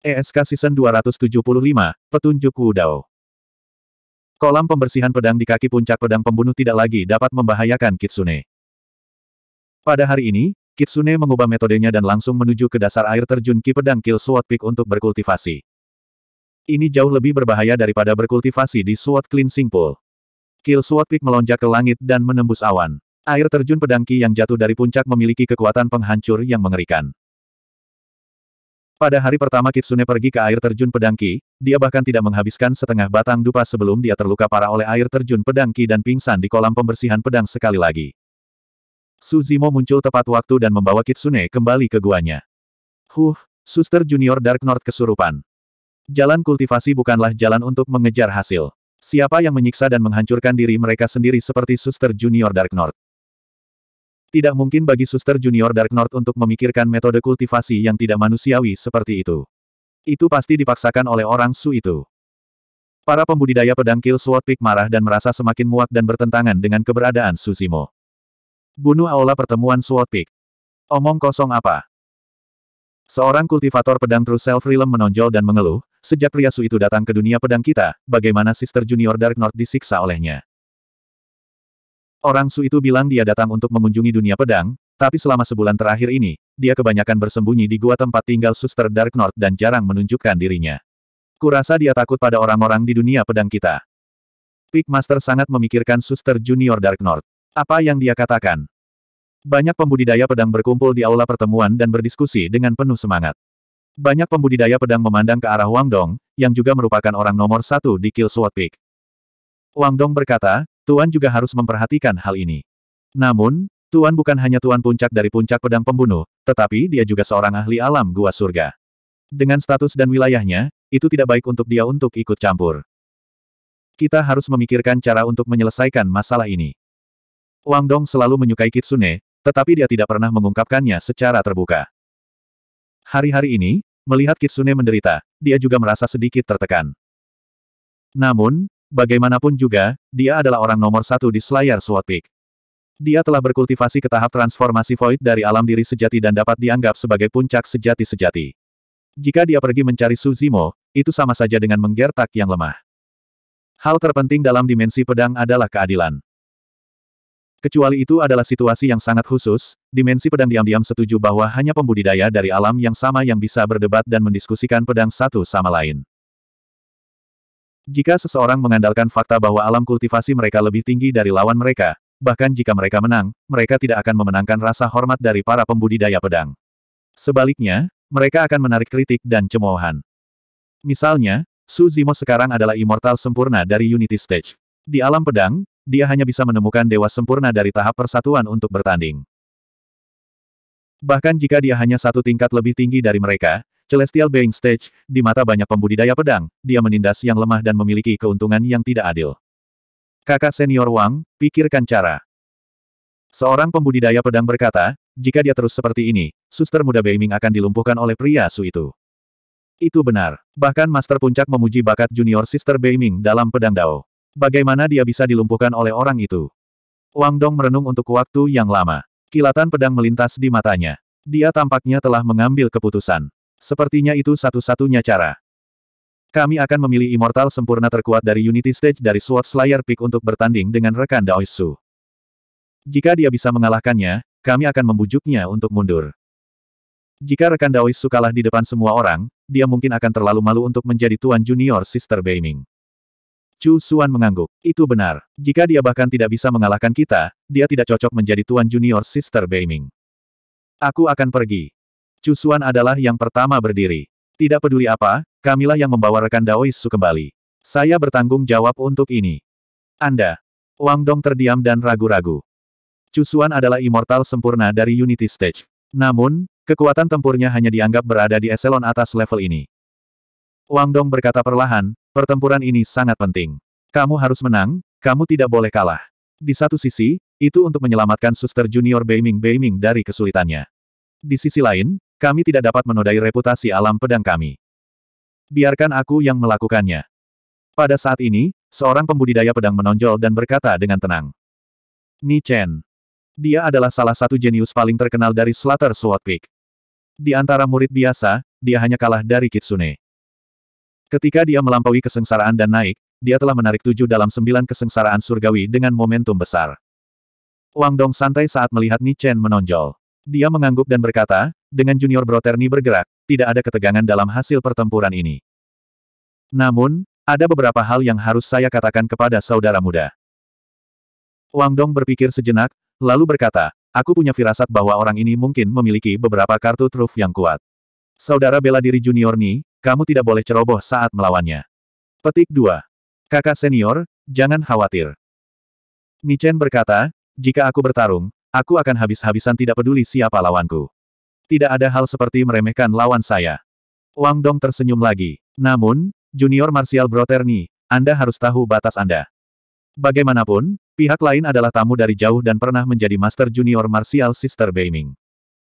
ESK Season 275, Petunjuk Wudao. Kolam pembersihan pedang di kaki puncak pedang pembunuh tidak lagi dapat membahayakan Kitsune. Pada hari ini, Kitsune mengubah metodenya dan langsung menuju ke dasar air terjun Ki Pedang Kill Sword Peak untuk berkultivasi. Ini jauh lebih berbahaya daripada berkultivasi di Sword Cleansing Pool. Kill Sword Peak melonjak ke langit dan menembus awan. Air terjun pedang Ki yang jatuh dari puncak memiliki kekuatan penghancur yang mengerikan. Pada hari pertama Kitsune pergi ke air terjun Pedangki. dia bahkan tidak menghabiskan setengah batang dupa sebelum dia terluka parah oleh air terjun Pedangki dan pingsan di kolam pembersihan pedang sekali lagi. Suzimo muncul tepat waktu dan membawa Kitsune kembali ke guanya. Huh, suster junior Dark North kesurupan. Jalan kultivasi bukanlah jalan untuk mengejar hasil. Siapa yang menyiksa dan menghancurkan diri mereka sendiri seperti suster junior Dark North? Tidak mungkin bagi suster junior Dark North untuk memikirkan metode kultivasi yang tidak manusiawi seperti itu. Itu pasti dipaksakan oleh orang Su itu. Para pembudidaya pedang Kill Sword Peak marah dan merasa semakin muak dan bertentangan dengan keberadaan Susimo. Bunuh aula pertemuan Sword Peak. Omong kosong apa? Seorang kultivator pedang True Self Realm menonjol dan mengeluh, sejak pria Su itu datang ke dunia pedang kita, bagaimana Sister Junior Dark North disiksa olehnya. Orang Su itu bilang dia datang untuk mengunjungi dunia pedang, tapi selama sebulan terakhir ini, dia kebanyakan bersembunyi di gua tempat tinggal suster Dark North dan jarang menunjukkan dirinya. Kurasa dia takut pada orang-orang di dunia pedang kita. Peak Master sangat memikirkan suster junior Dark North. Apa yang dia katakan? Banyak pembudidaya pedang berkumpul di aula pertemuan dan berdiskusi dengan penuh semangat. Banyak pembudidaya pedang memandang ke arah Wang Dong, yang juga merupakan orang nomor satu di Kill Sword Peak. Wang Dong berkata, Tuan juga harus memperhatikan hal ini. Namun, Tuan bukan hanya Tuan puncak dari puncak pedang pembunuh, tetapi dia juga seorang ahli alam gua surga. Dengan status dan wilayahnya, itu tidak baik untuk dia untuk ikut campur. Kita harus memikirkan cara untuk menyelesaikan masalah ini. Wang Dong selalu menyukai Kitsune, tetapi dia tidak pernah mengungkapkannya secara terbuka. Hari-hari ini, melihat Kitsune menderita, dia juga merasa sedikit tertekan. Namun, Bagaimanapun juga, dia adalah orang nomor satu di Slayer Sword Peak. Dia telah berkultivasi ke tahap transformasi void dari alam diri sejati dan dapat dianggap sebagai puncak sejati-sejati. Jika dia pergi mencari Suzimo, itu sama saja dengan menggertak yang lemah. Hal terpenting dalam dimensi pedang adalah keadilan. Kecuali itu adalah situasi yang sangat khusus, dimensi pedang diam-diam setuju bahwa hanya pembudidaya dari alam yang sama yang bisa berdebat dan mendiskusikan pedang satu sama lain. Jika seseorang mengandalkan fakta bahwa alam kultivasi mereka lebih tinggi dari lawan mereka, bahkan jika mereka menang, mereka tidak akan memenangkan rasa hormat dari para pembudidaya pedang. Sebaliknya, mereka akan menarik kritik dan cemoohan. Misalnya, Su Zimo sekarang adalah immortal sempurna dari Unity Stage. Di alam pedang, dia hanya bisa menemukan dewa sempurna dari tahap persatuan untuk bertanding. Bahkan jika dia hanya satu tingkat lebih tinggi dari mereka, Celestial Being Stage, di mata banyak pembudidaya pedang, dia menindas yang lemah dan memiliki keuntungan yang tidak adil. Kakak senior Wang, pikirkan cara. Seorang pembudidaya pedang berkata, jika dia terus seperti ini, suster muda Beiming akan dilumpuhkan oleh pria su itu. Itu benar. Bahkan Master Puncak memuji bakat junior sister Beiming dalam pedang Dao. Bagaimana dia bisa dilumpuhkan oleh orang itu? Wang Dong merenung untuk waktu yang lama. Kilatan pedang melintas di matanya. Dia tampaknya telah mengambil keputusan. Sepertinya itu satu-satunya cara. Kami akan memilih Immortal sempurna terkuat dari Unity Stage dari Sword Slayer Peak untuk bertanding dengan rekan Daoisu. Jika dia bisa mengalahkannya, kami akan membujuknya untuk mundur. Jika rekan Daoisu kalah di depan semua orang, dia mungkin akan terlalu malu untuk menjadi tuan junior Sister Beiming. Chu Xuan mengangguk. Itu benar. Jika dia bahkan tidak bisa mengalahkan kita, dia tidak cocok menjadi tuan junior Sister Beiming. Aku akan pergi. Cusuan adalah yang pertama berdiri. Tidak peduli apa, kamilah yang membawa rekan Daoisu kembali. Saya bertanggung jawab untuk ini. Anda. Wang Dong terdiam dan ragu-ragu. Cusuan adalah immortal sempurna dari Unity Stage. Namun, kekuatan tempurnya hanya dianggap berada di eselon atas level ini. Wang Dong berkata perlahan, pertempuran ini sangat penting. Kamu harus menang, kamu tidak boleh kalah. Di satu sisi, itu untuk menyelamatkan suster junior Beiming Beiming dari kesulitannya. Di sisi lain, kami tidak dapat menodai reputasi alam pedang kami. Biarkan aku yang melakukannya. Pada saat ini, seorang pembudidaya pedang menonjol dan berkata dengan tenang. Ni Chen. Dia adalah salah satu jenius paling terkenal dari Slater Sword Peak. Di antara murid biasa, dia hanya kalah dari Kitsune. Ketika dia melampaui kesengsaraan dan naik, dia telah menarik tujuh dalam sembilan kesengsaraan surgawi dengan momentum besar. Wang Dong santai saat melihat Ni Chen menonjol. Dia mengangguk dan berkata, dengan Junior Broterni bergerak, tidak ada ketegangan dalam hasil pertempuran ini. Namun, ada beberapa hal yang harus saya katakan kepada saudara muda. Wang Dong berpikir sejenak, lalu berkata, aku punya firasat bahwa orang ini mungkin memiliki beberapa kartu truf yang kuat. Saudara bela diri junior Ni, kamu tidak boleh ceroboh saat melawannya. Petik 2. Kakak senior, jangan khawatir. Ni Chen berkata, jika aku bertarung, Aku akan habis-habisan tidak peduli siapa lawanku. Tidak ada hal seperti meremehkan lawan saya. Wang Dong tersenyum lagi. Namun, junior martial Broterni, Anda harus tahu batas Anda. Bagaimanapun, pihak lain adalah tamu dari jauh dan pernah menjadi master junior martial sister Beiming.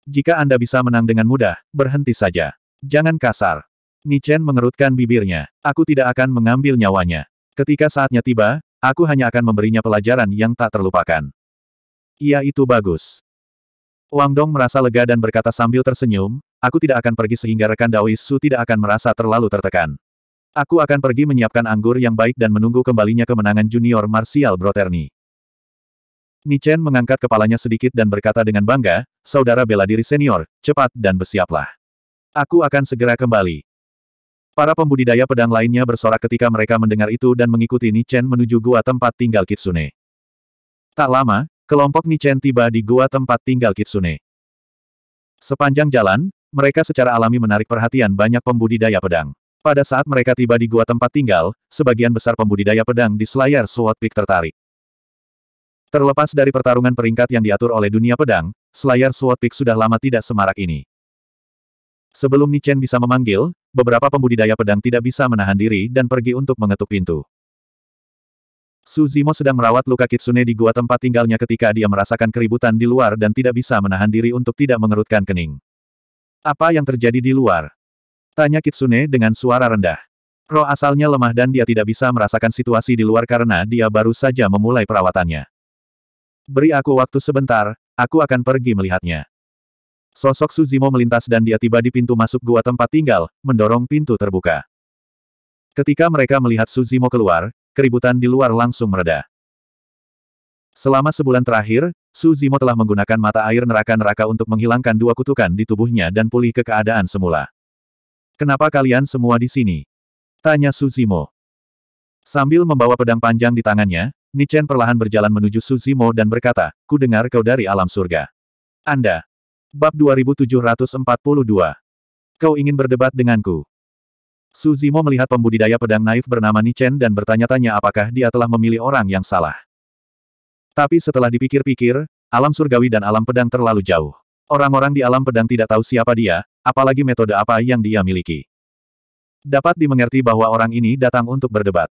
Jika Anda bisa menang dengan mudah, berhenti saja. Jangan kasar. Ni Chen mengerutkan bibirnya. Aku tidak akan mengambil nyawanya. Ketika saatnya tiba, aku hanya akan memberinya pelajaran yang tak terlupakan. Iya itu bagus. Wang Dong merasa lega dan berkata sambil tersenyum, aku tidak akan pergi sehingga rekan Daois Su tidak akan merasa terlalu tertekan. Aku akan pergi menyiapkan anggur yang baik dan menunggu kembalinya kemenangan junior Martial Broterni. Nichen mengangkat kepalanya sedikit dan berkata dengan bangga, saudara bela diri senior, cepat dan bersiaplah. Aku akan segera kembali. Para pembudidaya pedang lainnya bersorak ketika mereka mendengar itu dan mengikuti Nichen menuju gua tempat tinggal Kitsune. Tak lama, kelompok Nichen tiba di gua tempat tinggal Kitsune. Sepanjang jalan, mereka secara alami menarik perhatian banyak pembudidaya pedang. Pada saat mereka tiba di gua tempat tinggal, sebagian besar pembudidaya pedang di selayar Sword Peak tertarik. Terlepas dari pertarungan peringkat yang diatur oleh dunia pedang, selayar Sword Peak sudah lama tidak semarak ini. Sebelum Nichen bisa memanggil, beberapa pembudidaya pedang tidak bisa menahan diri dan pergi untuk mengetuk pintu. Suzimo sedang merawat luka Kitsune di gua tempat tinggalnya ketika dia merasakan keributan di luar dan tidak bisa menahan diri untuk tidak mengerutkan kening. Apa yang terjadi di luar? Tanya Kitsune dengan suara rendah. Roh asalnya lemah dan dia tidak bisa merasakan situasi di luar karena dia baru saja memulai perawatannya. Beri aku waktu sebentar, aku akan pergi melihatnya. Sosok Suzimo melintas dan dia tiba di pintu masuk gua tempat tinggal, mendorong pintu terbuka. Ketika mereka melihat Suzimo keluar, keributan di luar langsung mereda. Selama sebulan terakhir, Su Zimo telah menggunakan mata air neraka-neraka untuk menghilangkan dua kutukan di tubuhnya dan pulih ke keadaan semula. Kenapa kalian semua di sini? Tanya Su Zimo. Sambil membawa pedang panjang di tangannya, Nichen perlahan berjalan menuju Su Zimo dan berkata, ku dengar kau dari alam surga. Anda. Bab 2742. Kau ingin berdebat denganku. Su Zimo melihat pembudidaya pedang naif bernama Nichen dan bertanya-tanya apakah dia telah memilih orang yang salah. Tapi setelah dipikir-pikir, alam surgawi dan alam pedang terlalu jauh. Orang-orang di alam pedang tidak tahu siapa dia, apalagi metode apa yang dia miliki. Dapat dimengerti bahwa orang ini datang untuk berdebat.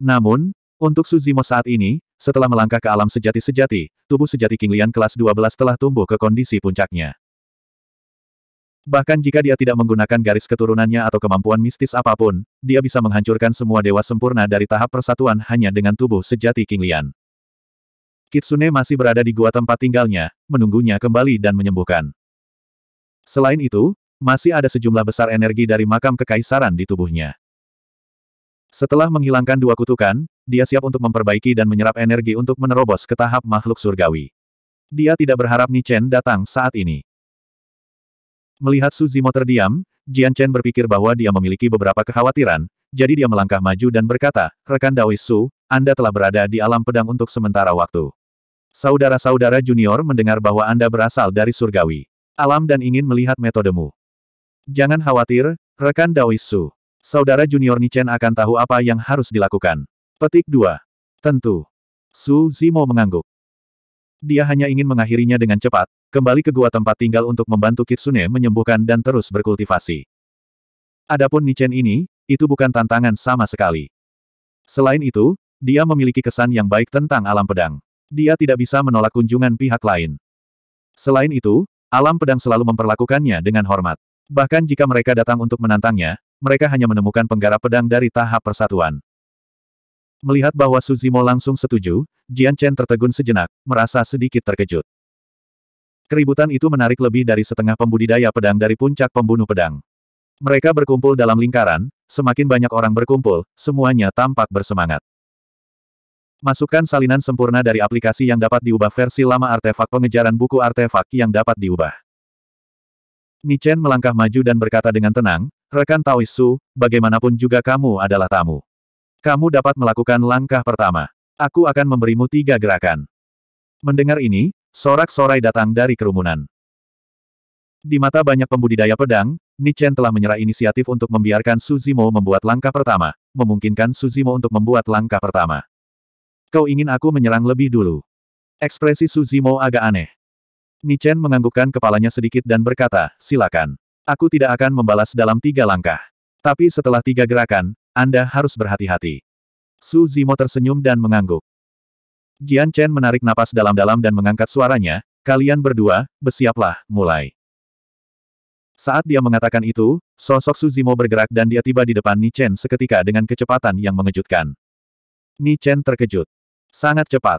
Namun, untuk Suzimo saat ini, setelah melangkah ke alam sejati-sejati, tubuh sejati King Lian kelas 12 telah tumbuh ke kondisi puncaknya. Bahkan jika dia tidak menggunakan garis keturunannya atau kemampuan mistis apapun, dia bisa menghancurkan semua dewa sempurna dari tahap persatuan hanya dengan tubuh sejati King Lian. Kitsune masih berada di gua tempat tinggalnya, menunggunya kembali dan menyembuhkan. Selain itu, masih ada sejumlah besar energi dari makam kekaisaran di tubuhnya. Setelah menghilangkan dua kutukan, dia siap untuk memperbaiki dan menyerap energi untuk menerobos ke tahap makhluk surgawi. Dia tidak berharap Nichen datang saat ini. Melihat Suzimo terdiam, Jian Chen berpikir bahwa dia memiliki beberapa kekhawatiran, jadi dia melangkah maju dan berkata, Rekan Dawei Su, Anda telah berada di alam pedang untuk sementara waktu. Saudara-saudara junior mendengar bahwa Anda berasal dari surgawi. Alam dan ingin melihat metodemu. Jangan khawatir, rekan Dawei Su. Saudara junior Nichen akan tahu apa yang harus dilakukan. Petik 2. Tentu. Su Zimo mengangguk dia hanya ingin mengakhirinya dengan cepat, kembali ke gua tempat tinggal untuk membantu Kitsune menyembuhkan dan terus berkultivasi. Adapun Nichen ini, itu bukan tantangan sama sekali. Selain itu, dia memiliki kesan yang baik tentang alam pedang. Dia tidak bisa menolak kunjungan pihak lain. Selain itu, alam pedang selalu memperlakukannya dengan hormat. Bahkan jika mereka datang untuk menantangnya, mereka hanya menemukan penggarap pedang dari tahap persatuan. Melihat bahwa Suzimo langsung setuju, Jian Chen tertegun sejenak, merasa sedikit terkejut. Keributan itu menarik lebih dari setengah pembudidaya pedang dari puncak pembunuh pedang. Mereka berkumpul dalam lingkaran, semakin banyak orang berkumpul, semuanya tampak bersemangat. Masukkan salinan sempurna dari aplikasi yang dapat diubah versi lama artefak pengejaran buku artefak yang dapat diubah. Nichen melangkah maju dan berkata dengan tenang, Rekan Taoisu, bagaimanapun juga kamu adalah tamu. Kamu dapat melakukan langkah pertama. Aku akan memberimu tiga gerakan. Mendengar ini, sorak-sorai datang dari kerumunan. Di mata banyak pembudidaya pedang, Nichen telah menyerah inisiatif untuk membiarkan Suzimo membuat langkah pertama, memungkinkan Suzimo untuk membuat langkah pertama. Kau ingin aku menyerang lebih dulu. Ekspresi Suzimo agak aneh. Nichen menganggukkan kepalanya sedikit dan berkata, silakan. Aku tidak akan membalas dalam tiga langkah. Tapi setelah tiga gerakan, anda harus berhati-hati. Su Zimo tersenyum dan mengangguk. Jian Chen menarik napas dalam-dalam dan mengangkat suaranya, kalian berdua, bersiaplah, mulai. Saat dia mengatakan itu, sosok Su Zimo bergerak dan dia tiba di depan Chen seketika dengan kecepatan yang mengejutkan. Chen terkejut. Sangat cepat.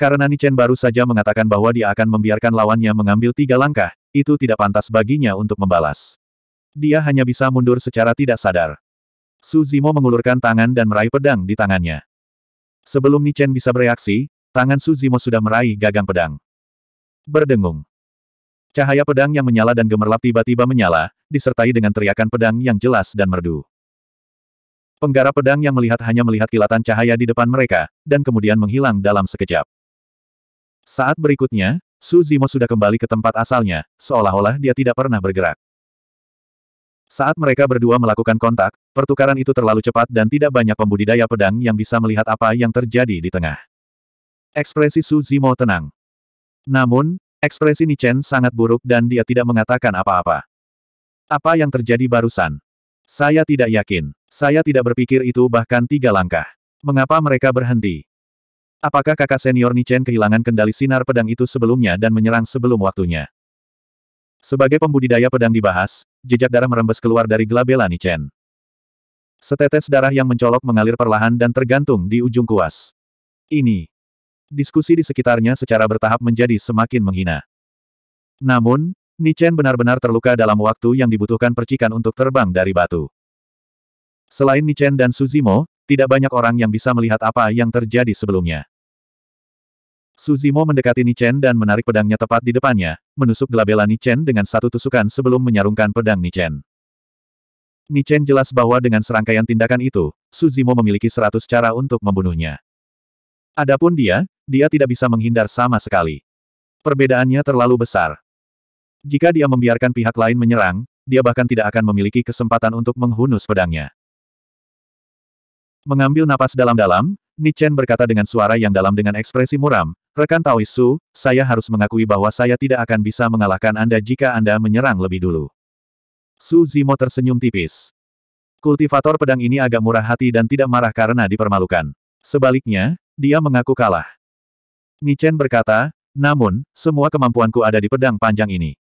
Karena Chen baru saja mengatakan bahwa dia akan membiarkan lawannya mengambil tiga langkah, itu tidak pantas baginya untuk membalas. Dia hanya bisa mundur secara tidak sadar. Su Zimo mengulurkan tangan dan meraih pedang di tangannya. Sebelum Nichen bisa bereaksi, tangan Su Zimo sudah meraih gagang pedang. Berdengung. Cahaya pedang yang menyala dan gemerlap tiba-tiba menyala, disertai dengan teriakan pedang yang jelas dan merdu. Penggara pedang yang melihat hanya melihat kilatan cahaya di depan mereka, dan kemudian menghilang dalam sekejap. Saat berikutnya, Su Zimo sudah kembali ke tempat asalnya, seolah-olah dia tidak pernah bergerak. Saat mereka berdua melakukan kontak, pertukaran itu terlalu cepat dan tidak banyak pembudidaya pedang yang bisa melihat apa yang terjadi di tengah. Ekspresi Su Zimo tenang. Namun, ekspresi Nichen sangat buruk dan dia tidak mengatakan apa-apa. Apa yang terjadi barusan? Saya tidak yakin. Saya tidak berpikir itu bahkan tiga langkah. Mengapa mereka berhenti? Apakah kakak senior Nichen kehilangan kendali sinar pedang itu sebelumnya dan menyerang sebelum waktunya? Sebagai pembudidaya pedang dibahas, jejak darah merembes keluar dari gelabela Nichen. Setetes darah yang mencolok mengalir perlahan dan tergantung di ujung kuas. Ini. Diskusi di sekitarnya secara bertahap menjadi semakin menghina. Namun, Nichen benar-benar terluka dalam waktu yang dibutuhkan percikan untuk terbang dari batu. Selain Nichen dan Suzimo, tidak banyak orang yang bisa melihat apa yang terjadi sebelumnya. Suzimo mendekati Nichen dan menarik pedangnya tepat di depannya, menusuk gelabela Nichen dengan satu tusukan sebelum menyarungkan pedang Nichen. Nichen jelas bahwa dengan serangkaian tindakan itu, Suzimo memiliki seratus cara untuk membunuhnya. Adapun dia, dia tidak bisa menghindar sama sekali. Perbedaannya terlalu besar. Jika dia membiarkan pihak lain menyerang, dia bahkan tidak akan memiliki kesempatan untuk menghunus pedangnya. Mengambil napas dalam-dalam, Nichen berkata dengan suara yang dalam dengan ekspresi muram, Rekan Taoisu, saya harus mengakui bahwa saya tidak akan bisa mengalahkan Anda jika Anda menyerang lebih dulu. Su Zimo tersenyum tipis. Kultivator pedang ini agak murah hati dan tidak marah karena dipermalukan. Sebaliknya, dia mengaku kalah. Nichen berkata, namun, semua kemampuanku ada di pedang panjang ini.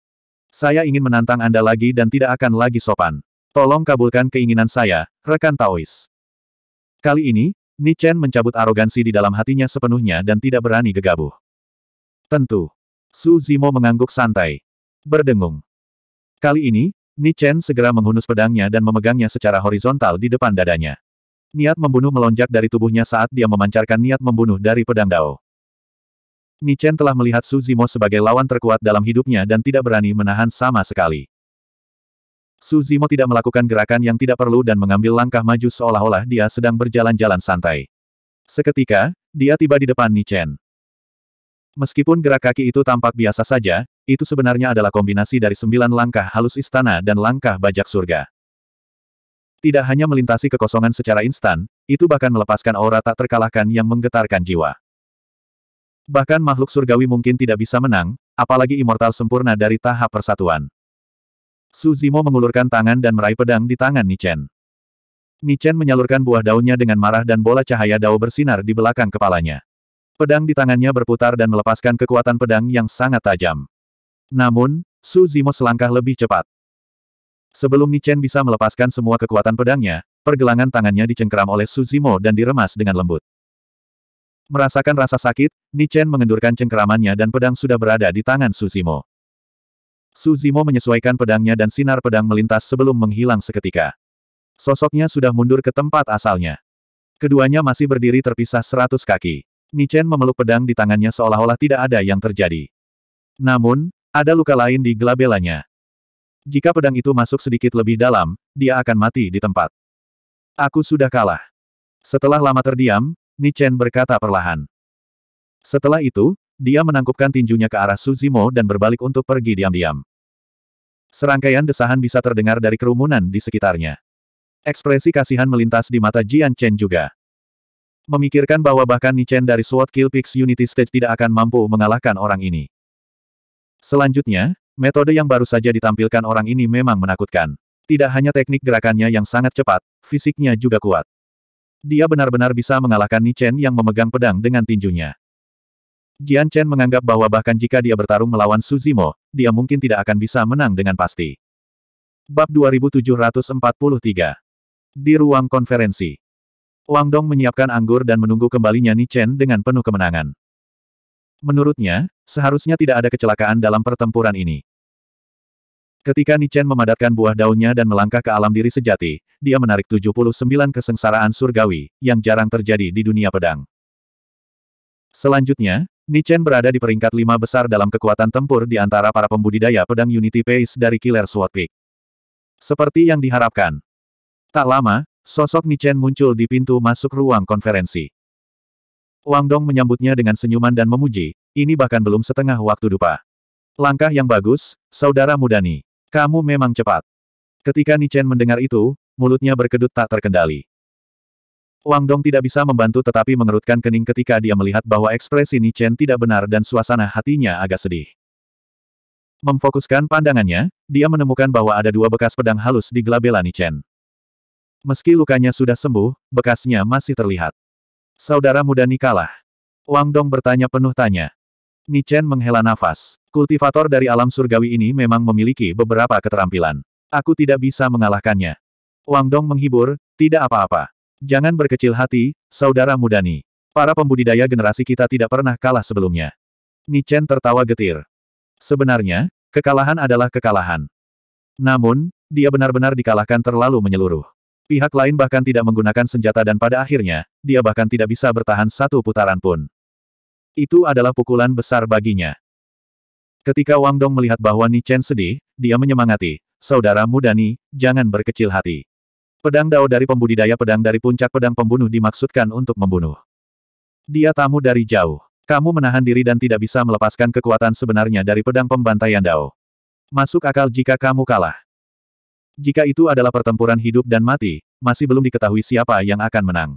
Saya ingin menantang Anda lagi dan tidak akan lagi sopan. Tolong kabulkan keinginan saya, rekan Taois. Kali ini, Nichen mencabut arogansi di dalam hatinya sepenuhnya dan tidak berani gegabah. Tentu. Su Zimo mengangguk santai. Berdengung. Kali ini, Nichen segera menghunus pedangnya dan memegangnya secara horizontal di depan dadanya. Niat membunuh melonjak dari tubuhnya saat dia memancarkan niat membunuh dari pedang Dao. Nichen telah melihat Su Zimo sebagai lawan terkuat dalam hidupnya dan tidak berani menahan sama sekali. Su Zimo tidak melakukan gerakan yang tidak perlu dan mengambil langkah maju seolah-olah dia sedang berjalan-jalan santai. Seketika, dia tiba di depan Nichen. Meskipun gerak kaki itu tampak biasa saja, itu sebenarnya adalah kombinasi dari sembilan langkah halus istana dan langkah bajak surga. Tidak hanya melintasi kekosongan secara instan, itu bahkan melepaskan aura tak terkalahkan yang menggetarkan jiwa. Bahkan makhluk surgawi mungkin tidak bisa menang, apalagi immortal sempurna dari tahap persatuan. Su Zimo mengulurkan tangan dan meraih pedang di tangan Nichen. Nichen menyalurkan buah daunnya dengan marah dan bola cahaya dao bersinar di belakang kepalanya. Pedang di tangannya berputar dan melepaskan kekuatan pedang yang sangat tajam. Namun, Su Zimo selangkah lebih cepat. Sebelum Nichen bisa melepaskan semua kekuatan pedangnya, pergelangan tangannya dicengkeram oleh Su Zimo dan diremas dengan lembut. Merasakan rasa sakit, Nichen mengendurkan cengkeramannya dan pedang sudah berada di tangan Su Zimo. Suzimo menyesuaikan pedangnya dan sinar pedang melintas sebelum menghilang seketika. Sosoknya sudah mundur ke tempat asalnya. Keduanya masih berdiri terpisah seratus kaki. Nichen memeluk pedang di tangannya seolah-olah tidak ada yang terjadi. Namun, ada luka lain di gelabelanya. Jika pedang itu masuk sedikit lebih dalam, dia akan mati di tempat. Aku sudah kalah. Setelah lama terdiam, Nichen berkata perlahan. Setelah itu, dia menangkupkan tinjunya ke arah Suzimo dan berbalik untuk pergi diam-diam. Serangkaian desahan bisa terdengar dari kerumunan di sekitarnya. Ekspresi kasihan melintas di mata Jian Chen juga. Memikirkan bahwa bahkan Nichen dari Sword Kill Peaks Unity Stage tidak akan mampu mengalahkan orang ini. Selanjutnya, metode yang baru saja ditampilkan orang ini memang menakutkan. Tidak hanya teknik gerakannya yang sangat cepat, fisiknya juga kuat. Dia benar-benar bisa mengalahkan Nichen yang memegang pedang dengan tinjunya. Jian Chen menganggap bahwa bahkan jika dia bertarung melawan Suzimo, dia mungkin tidak akan bisa menang dengan pasti. Bab 2743 Di ruang konferensi, Wang Dong menyiapkan anggur dan menunggu kembalinya Ni Chen dengan penuh kemenangan. Menurutnya, seharusnya tidak ada kecelakaan dalam pertempuran ini. Ketika Ni Chen memadatkan buah daunnya dan melangkah ke alam diri sejati, dia menarik 79 kesengsaraan surgawi, yang jarang terjadi di dunia pedang. Selanjutnya, Nichen berada di peringkat lima besar dalam kekuatan tempur di antara para pembudidaya pedang Unity Pace dari Killer Sword Peak. Seperti yang diharapkan. Tak lama, sosok Nichen muncul di pintu masuk ruang konferensi. Wang Dong menyambutnya dengan senyuman dan memuji, ini bahkan belum setengah waktu dupa. Langkah yang bagus, saudara mudani. Kamu memang cepat. Ketika Nichen mendengar itu, mulutnya berkedut tak terkendali. Wang Dong tidak bisa membantu tetapi mengerutkan kening ketika dia melihat bahwa ekspresi Nichen tidak benar dan suasana hatinya agak sedih. Memfokuskan pandangannya, dia menemukan bahwa ada dua bekas pedang halus di gelabela Nichen. Meski lukanya sudah sembuh, bekasnya masih terlihat. Saudara muda kalah. Wang Dong bertanya penuh tanya. Nichen menghela nafas. Kultivator dari alam surgawi ini memang memiliki beberapa keterampilan. Aku tidak bisa mengalahkannya. Wang Dong menghibur, tidak apa-apa. Jangan berkecil hati, saudara mudani. Para pembudidaya generasi kita tidak pernah kalah sebelumnya. Nichen tertawa getir. Sebenarnya, kekalahan adalah kekalahan. Namun, dia benar-benar dikalahkan terlalu menyeluruh. Pihak lain bahkan tidak menggunakan senjata dan pada akhirnya, dia bahkan tidak bisa bertahan satu putaran pun. Itu adalah pukulan besar baginya. Ketika Wang Dong melihat bahwa Nichen sedih, dia menyemangati, Saudara Mudani, jangan berkecil hati. Pedang dao dari pembudidaya pedang dari puncak pedang pembunuh dimaksudkan untuk membunuh. Dia tamu dari jauh. Kamu menahan diri dan tidak bisa melepaskan kekuatan sebenarnya dari pedang pembantaian dao. Masuk akal jika kamu kalah. Jika itu adalah pertempuran hidup dan mati, masih belum diketahui siapa yang akan menang.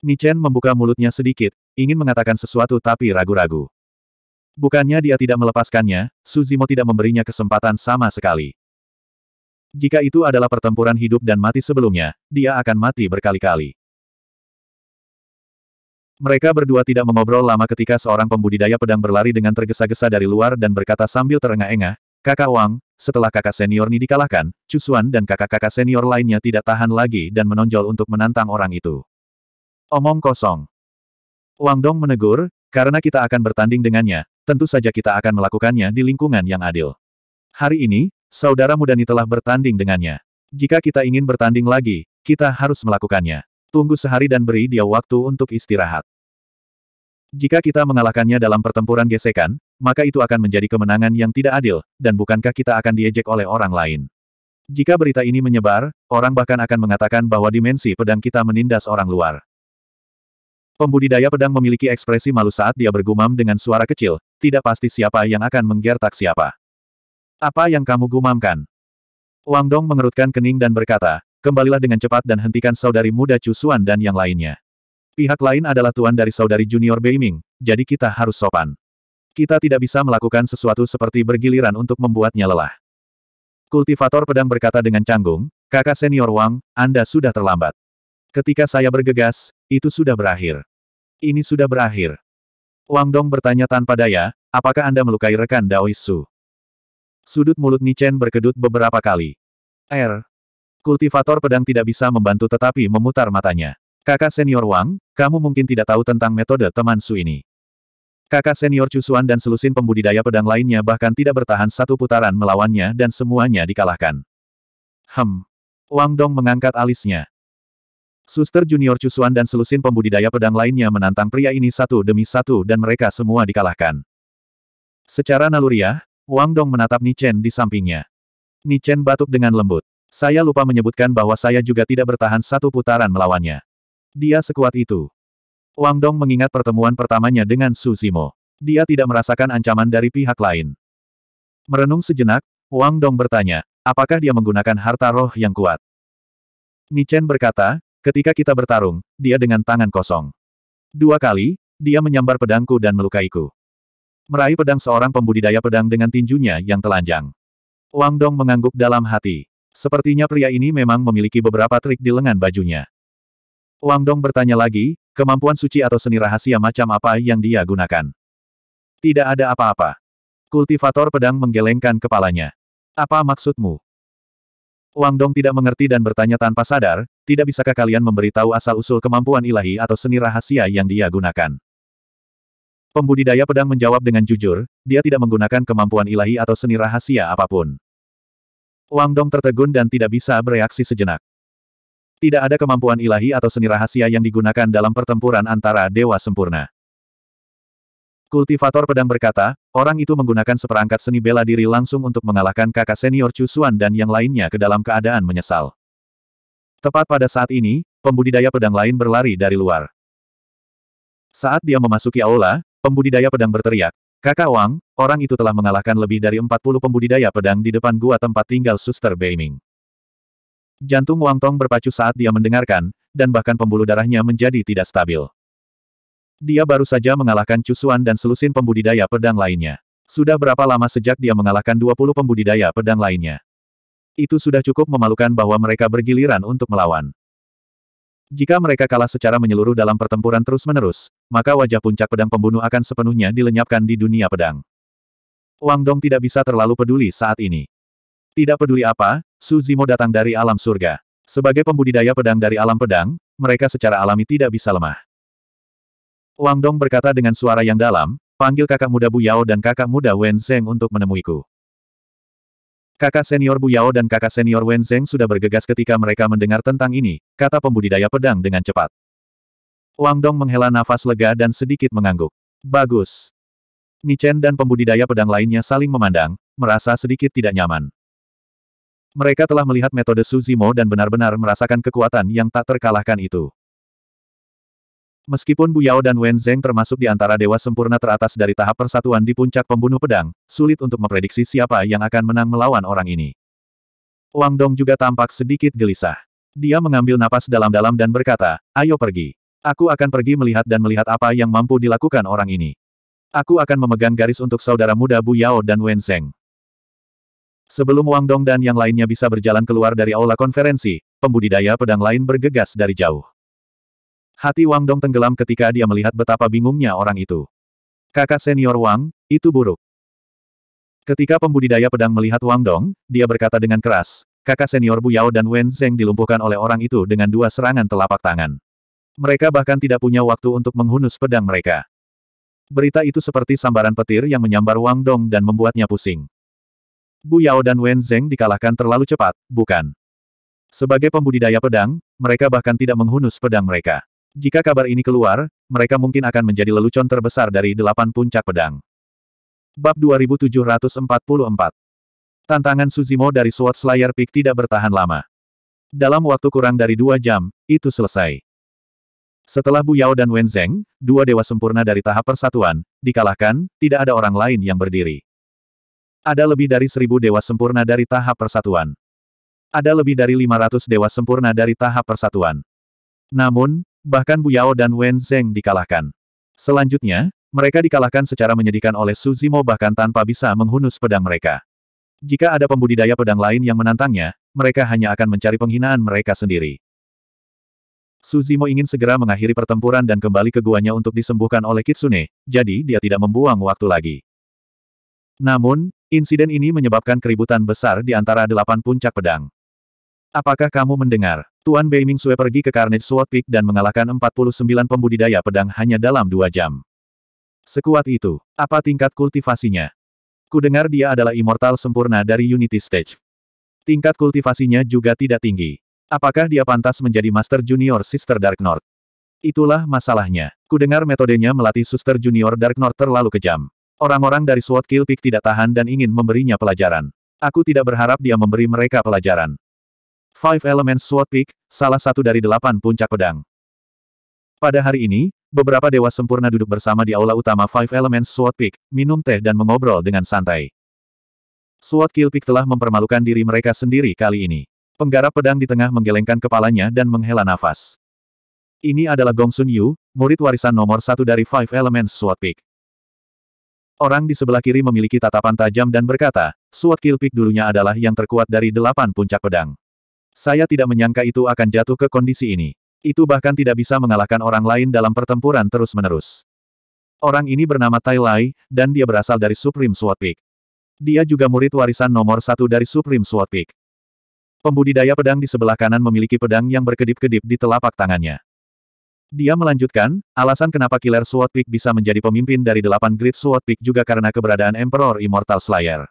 Nichen membuka mulutnya sedikit, ingin mengatakan sesuatu tapi ragu-ragu. Bukannya dia tidak melepaskannya, Suzimo tidak memberinya kesempatan sama sekali. Jika itu adalah pertempuran hidup dan mati sebelumnya, dia akan mati berkali-kali. Mereka berdua tidak mengobrol lama ketika seorang pembudidaya pedang berlari dengan tergesa-gesa dari luar dan berkata sambil terengah-engah, Kakak Wang, setelah kakak senior ini dikalahkan, Cusuan dan kakak-kakak senior lainnya tidak tahan lagi dan menonjol untuk menantang orang itu. Omong kosong. Wang Dong menegur, karena kita akan bertanding dengannya, tentu saja kita akan melakukannya di lingkungan yang adil. Hari ini, Saudara Mudani telah bertanding dengannya. Jika kita ingin bertanding lagi, kita harus melakukannya. Tunggu sehari dan beri dia waktu untuk istirahat. Jika kita mengalahkannya dalam pertempuran gesekan, maka itu akan menjadi kemenangan yang tidak adil, dan bukankah kita akan diejek oleh orang lain? Jika berita ini menyebar, orang bahkan akan mengatakan bahwa dimensi pedang kita menindas orang luar. Pembudidaya pedang memiliki ekspresi malu saat dia bergumam dengan suara kecil, tidak pasti siapa yang akan menggertak siapa. Apa yang kamu gumamkan? Wang Dong mengerutkan kening dan berkata, kembalilah dengan cepat dan hentikan saudari muda Cusuan dan yang lainnya. Pihak lain adalah tuan dari saudari junior Beiming, jadi kita harus sopan. Kita tidak bisa melakukan sesuatu seperti bergiliran untuk membuatnya lelah. Kultivator pedang berkata dengan canggung, kakak senior Wang, Anda sudah terlambat. Ketika saya bergegas, itu sudah berakhir. Ini sudah berakhir. Wang Dong bertanya tanpa daya, apakah Anda melukai rekan Daoisu? Sudut mulut Nichen berkedut beberapa kali. Er, Kultivator pedang tidak bisa membantu tetapi memutar matanya. Kakak senior Wang, kamu mungkin tidak tahu tentang metode teman Su ini. Kakak senior Cusuan dan selusin pembudidaya pedang lainnya bahkan tidak bertahan satu putaran melawannya dan semuanya dikalahkan. Hem. Wang Dong mengangkat alisnya. Suster junior Cusuan dan selusin pembudidaya pedang lainnya menantang pria ini satu demi satu dan mereka semua dikalahkan. Secara naluriah, Wang Dong menatap Nichen di sampingnya. Nichen batuk dengan lembut. Saya lupa menyebutkan bahwa saya juga tidak bertahan satu putaran melawannya. Dia sekuat itu. Wang Dong mengingat pertemuan pertamanya dengan Su Zimo. Dia tidak merasakan ancaman dari pihak lain. Merenung sejenak, Wang Dong bertanya, apakah dia menggunakan harta roh yang kuat? Nichen berkata, ketika kita bertarung, dia dengan tangan kosong. Dua kali, dia menyambar pedangku dan melukaiku. Meraih pedang seorang pembudidaya pedang dengan tinjunya yang telanjang. Wang Dong mengangguk dalam hati. Sepertinya pria ini memang memiliki beberapa trik di lengan bajunya. Wang Dong bertanya lagi, kemampuan suci atau seni rahasia macam apa yang dia gunakan? Tidak ada apa-apa. Kultivator pedang menggelengkan kepalanya. Apa maksudmu? Wang Dong tidak mengerti dan bertanya tanpa sadar, tidak bisakah kalian memberitahu asal-usul kemampuan ilahi atau seni rahasia yang dia gunakan? Pembudidaya pedang menjawab dengan jujur, dia tidak menggunakan kemampuan ilahi atau seni rahasia apapun. Wang Dong tertegun dan tidak bisa bereaksi sejenak. Tidak ada kemampuan ilahi atau seni rahasia yang digunakan dalam pertempuran antara Dewa Sempurna. Kultivator pedang berkata, orang itu menggunakan seperangkat seni bela diri langsung untuk mengalahkan kakak senior Chu Xuan dan yang lainnya ke dalam keadaan menyesal. Tepat pada saat ini, pembudidaya pedang lain berlari dari luar. Saat dia memasuki aula, Pembudidaya pedang berteriak. Kakak Wang, orang itu telah mengalahkan lebih dari 40 pembudidaya pedang di depan gua tempat tinggal suster Beiming. Jantung Wang Tong berpacu saat dia mendengarkan, dan bahkan pembuluh darahnya menjadi tidak stabil. Dia baru saja mengalahkan Cusuan dan selusin pembudidaya pedang lainnya. Sudah berapa lama sejak dia mengalahkan 20 pembudidaya pedang lainnya? Itu sudah cukup memalukan bahwa mereka bergiliran untuk melawan. Jika mereka kalah secara menyeluruh dalam pertempuran terus-menerus, maka wajah puncak pedang pembunuh akan sepenuhnya dilenyapkan di dunia pedang. Wang Dong tidak bisa terlalu peduli saat ini. Tidak peduli apa, Su Zimo datang dari alam surga. Sebagai pembudidaya pedang dari alam pedang, mereka secara alami tidak bisa lemah. Wang Dong berkata dengan suara yang dalam, panggil kakak muda Bu Yao dan kakak muda Wen Zeng untuk menemuiku. Kakak senior Bu Yao dan kakak senior Wen Zeng sudah bergegas ketika mereka mendengar tentang ini, kata pembudidaya pedang dengan cepat. Wang Dong menghela nafas lega dan sedikit mengangguk. Bagus. Ni Chen dan pembudidaya pedang lainnya saling memandang, merasa sedikit tidak nyaman. Mereka telah melihat metode Suzimo dan benar-benar merasakan kekuatan yang tak terkalahkan itu. Meskipun Bu Yao dan Wen Zeng termasuk di antara dewa sempurna teratas dari tahap persatuan di puncak pembunuh pedang, sulit untuk memprediksi siapa yang akan menang melawan orang ini. Wang Dong juga tampak sedikit gelisah. Dia mengambil napas dalam-dalam dan berkata, ayo pergi. Aku akan pergi melihat dan melihat apa yang mampu dilakukan orang ini. Aku akan memegang garis untuk saudara muda Bu Yao dan Wen Zeng. Sebelum Wang Dong dan yang lainnya bisa berjalan keluar dari aula konferensi, pembudidaya pedang lain bergegas dari jauh. Hati Wang Dong tenggelam ketika dia melihat betapa bingungnya orang itu. Kakak senior Wang, itu buruk. Ketika pembudidaya pedang melihat Wang Dong, dia berkata dengan keras, kakak senior Bu Yao dan Wen Zeng dilumpuhkan oleh orang itu dengan dua serangan telapak tangan. Mereka bahkan tidak punya waktu untuk menghunus pedang mereka. Berita itu seperti sambaran petir yang menyambar Wang Dong dan membuatnya pusing. Bu Yao dan Wen Zeng dikalahkan terlalu cepat, bukan? Sebagai pembudidaya pedang, mereka bahkan tidak menghunus pedang mereka. Jika kabar ini keluar, mereka mungkin akan menjadi lelucon terbesar dari delapan puncak pedang. Bab 2744 Tantangan Suzimo dari Sword Slayer Peak tidak bertahan lama. Dalam waktu kurang dari dua jam, itu selesai. Setelah Bu Yao dan Wen Zeng, dua dewa sempurna dari tahap persatuan, dikalahkan, tidak ada orang lain yang berdiri. Ada lebih dari seribu dewa sempurna dari tahap persatuan. Ada lebih dari lima ratus dewa sempurna dari tahap persatuan. Namun, bahkan Bu Yao dan Wen Zeng dikalahkan. Selanjutnya, mereka dikalahkan secara menyedihkan oleh Su Zimo bahkan tanpa bisa menghunus pedang mereka. Jika ada pembudidaya pedang lain yang menantangnya, mereka hanya akan mencari penghinaan mereka sendiri. Su Zimo ingin segera mengakhiri pertempuran dan kembali ke guanya untuk disembuhkan oleh Kitsune, jadi dia tidak membuang waktu lagi. Namun, insiden ini menyebabkan keributan besar di antara delapan puncak pedang. Apakah kamu mendengar? Tuan Bei Sue pergi ke Carnage Sword Peak dan mengalahkan 49 pembudidaya pedang hanya dalam dua jam. Sekuat itu, apa tingkat kultivasinya? Kudengar dia adalah immortal sempurna dari Unity Stage. Tingkat kultivasinya juga tidak tinggi. Apakah dia pantas menjadi Master Junior Sister Dark North? Itulah masalahnya. Kudengar metodenya melatih Suster Junior Dark North terlalu kejam. Orang-orang dari SWAT Kill Peak tidak tahan dan ingin memberinya pelajaran. Aku tidak berharap dia memberi mereka pelajaran. Five Elements Sword Peak, salah satu dari delapan puncak pedang. Pada hari ini, beberapa dewa sempurna duduk bersama di aula utama Five Elements Sword Peak, minum teh dan mengobrol dengan santai. Sword Kill Peak telah mempermalukan diri mereka sendiri kali ini. Penggarap pedang di tengah menggelengkan kepalanya dan menghela nafas. Ini adalah Gong Sun Yu, murid warisan nomor satu dari Five Elements Sword Peak. Orang di sebelah kiri memiliki tatapan tajam dan berkata, Sword Kill Peak dulunya adalah yang terkuat dari delapan puncak pedang. Saya tidak menyangka itu akan jatuh ke kondisi ini. Itu bahkan tidak bisa mengalahkan orang lain dalam pertempuran terus-menerus. Orang ini bernama Tai Lai, dan dia berasal dari Supreme Sword Peak. Dia juga murid warisan nomor satu dari Supreme Sword Peak. Pembudidaya pedang di sebelah kanan memiliki pedang yang berkedip-kedip di telapak tangannya. Dia melanjutkan, alasan kenapa Killer Sword Peak bisa menjadi pemimpin dari delapan Great Sword Peak juga karena keberadaan Emperor Immortal Slayer.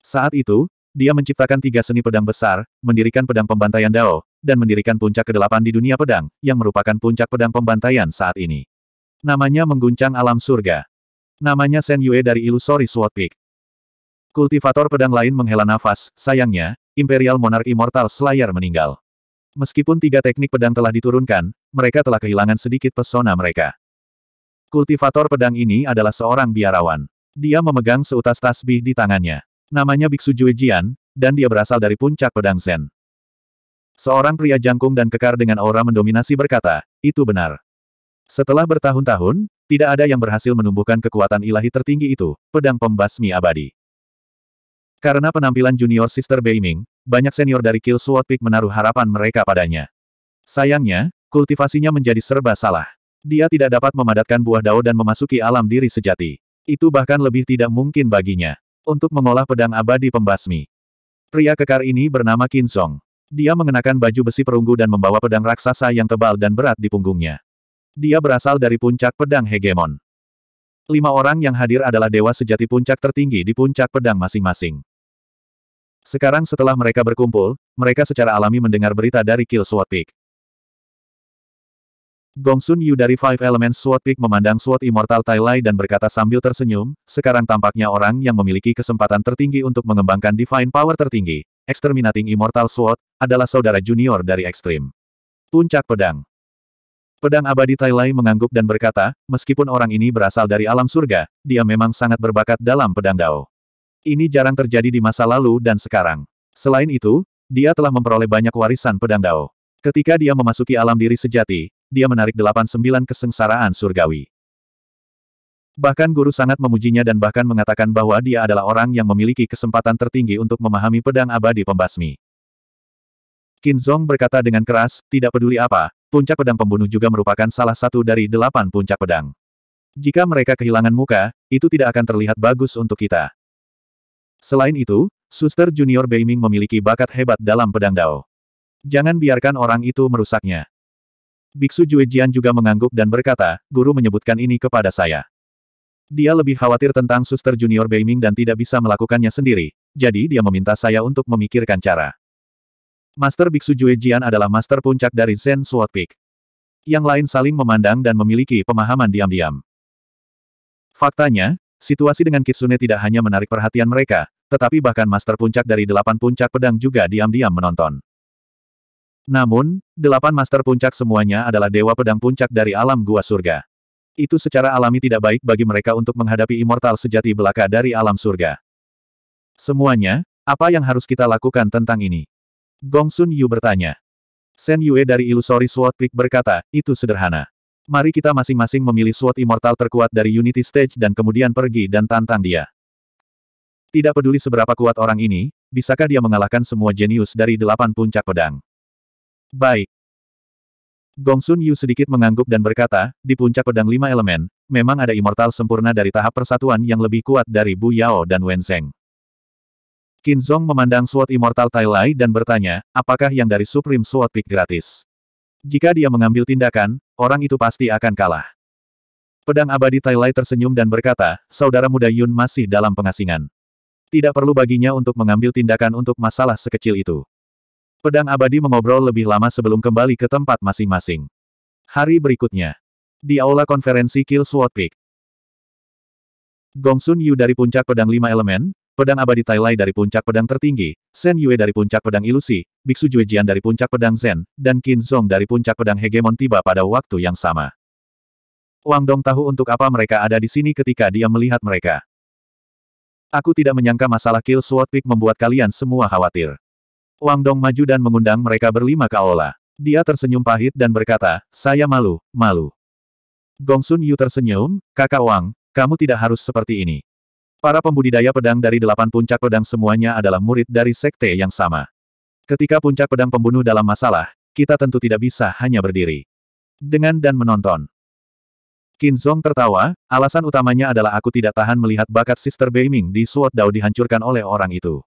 Saat itu, dia menciptakan tiga seni pedang besar, mendirikan pedang pembantaian Dao, dan mendirikan puncak kedelapan di dunia pedang, yang merupakan puncak pedang pembantaian saat ini. Namanya mengguncang alam surga. Namanya Sen Yue dari Illusory Sword Peak. Kultivator pedang lain menghela nafas, sayangnya, Imperial Monarch Immortal Slayer meninggal. Meskipun tiga teknik pedang telah diturunkan, mereka telah kehilangan sedikit pesona mereka. Kultivator pedang ini adalah seorang biarawan. Dia memegang seutas tasbih di tangannya. Namanya Biksu Juejian, dan dia berasal dari puncak pedang Zen. Seorang pria jangkung dan kekar dengan aura mendominasi berkata, itu benar. Setelah bertahun-tahun, tidak ada yang berhasil menumbuhkan kekuatan ilahi tertinggi itu, pedang pembasmi abadi. Karena penampilan junior sister Beiming, banyak senior dari Kill Sword Peak menaruh harapan mereka padanya. Sayangnya, kultivasinya menjadi serba salah. Dia tidak dapat memadatkan buah dao dan memasuki alam diri sejati. Itu bahkan lebih tidak mungkin baginya untuk mengolah pedang abadi pembasmi. Pria kekar ini bernama Qin Song. Dia mengenakan baju besi perunggu dan membawa pedang raksasa yang tebal dan berat di punggungnya. Dia berasal dari puncak pedang hegemon. Lima orang yang hadir adalah dewa sejati puncak tertinggi di puncak pedang masing-masing. Sekarang setelah mereka berkumpul, mereka secara alami mendengar berita dari Kill Peak. Gong Sun Yu dari Five Elements Sword Peak memandang Sword Immortal Tai Lai dan berkata sambil tersenyum, sekarang tampaknya orang yang memiliki kesempatan tertinggi untuk mengembangkan Divine Power tertinggi, Exterminating Immortal Sword, adalah saudara junior dari Ekstrim Puncak Pedang Pedang abadi Tai Lai mengangguk dan berkata, meskipun orang ini berasal dari alam surga, dia memang sangat berbakat dalam pedang dao. Ini jarang terjadi di masa lalu dan sekarang. Selain itu, dia telah memperoleh banyak warisan pedang dao. Ketika dia memasuki alam diri sejati, dia menarik delapan sembilan kesengsaraan surgawi. Bahkan guru sangat memujinya dan bahkan mengatakan bahwa dia adalah orang yang memiliki kesempatan tertinggi untuk memahami pedang abadi pembasmi. Kinzong berkata dengan keras, tidak peduli apa, puncak pedang pembunuh juga merupakan salah satu dari delapan puncak pedang. Jika mereka kehilangan muka, itu tidak akan terlihat bagus untuk kita. Selain itu, Suster Junior Beiming memiliki bakat hebat dalam pedang Dao. Jangan biarkan orang itu merusaknya. Biksu Juejian juga mengangguk dan berkata, guru menyebutkan ini kepada saya. Dia lebih khawatir tentang suster junior Beiming dan tidak bisa melakukannya sendiri, jadi dia meminta saya untuk memikirkan cara. Master Biksu Juejian adalah master puncak dari Zen Sword Peak. Yang lain saling memandang dan memiliki pemahaman diam-diam. Faktanya, situasi dengan Kitsune tidak hanya menarik perhatian mereka, tetapi bahkan master puncak dari delapan puncak pedang juga diam-diam menonton. Namun, delapan master puncak semuanya adalah dewa pedang puncak dari alam gua surga. Itu secara alami tidak baik bagi mereka untuk menghadapi immortal sejati belaka dari alam surga. Semuanya, apa yang harus kita lakukan tentang ini? Gong Sun Yu bertanya. Sen Yue dari Ilusori Sword Peak berkata, itu sederhana. Mari kita masing-masing memilih sword Immortal terkuat dari Unity Stage dan kemudian pergi dan tantang dia. Tidak peduli seberapa kuat orang ini, bisakah dia mengalahkan semua jenius dari delapan puncak pedang? Baik. Gongsun Yu sedikit mengangguk dan berkata, di puncak pedang lima elemen, memang ada immortal sempurna dari tahap persatuan yang lebih kuat dari Bu Yao dan Wen Zeng. Qin Zong memandang Sword immortal Tai Lai dan bertanya, apakah yang dari Supreme Sword Pick gratis? Jika dia mengambil tindakan, orang itu pasti akan kalah. Pedang abadi Tai Lai tersenyum dan berkata, saudara muda Yun masih dalam pengasingan. Tidak perlu baginya untuk mengambil tindakan untuk masalah sekecil itu. Pedang abadi mengobrol lebih lama sebelum kembali ke tempat masing-masing. Hari berikutnya. Di aula konferensi Kill Sword Peak. Gongsun Yu dari puncak pedang lima elemen, pedang abadi Tai Lai dari puncak pedang tertinggi, Shen Yue dari puncak pedang ilusi, Biksu Jue Jian dari puncak pedang Zen, dan Qin Zhong dari puncak pedang hegemon tiba pada waktu yang sama. Wang Dong tahu untuk apa mereka ada di sini ketika dia melihat mereka. Aku tidak menyangka masalah Kill Sword Peak membuat kalian semua khawatir. Wang Dong maju dan mengundang mereka berlima ke aula. Dia tersenyum pahit dan berkata, saya malu, malu. Gong Sun Yu tersenyum, kakak Wang, kamu tidak harus seperti ini. Para pembudidaya pedang dari delapan puncak pedang semuanya adalah murid dari sekte yang sama. Ketika puncak pedang pembunuh dalam masalah, kita tentu tidak bisa hanya berdiri. Dengan dan menonton. Qin Zhong tertawa, alasan utamanya adalah aku tidak tahan melihat bakat Sister Beiming di Suot Dao dihancurkan oleh orang itu.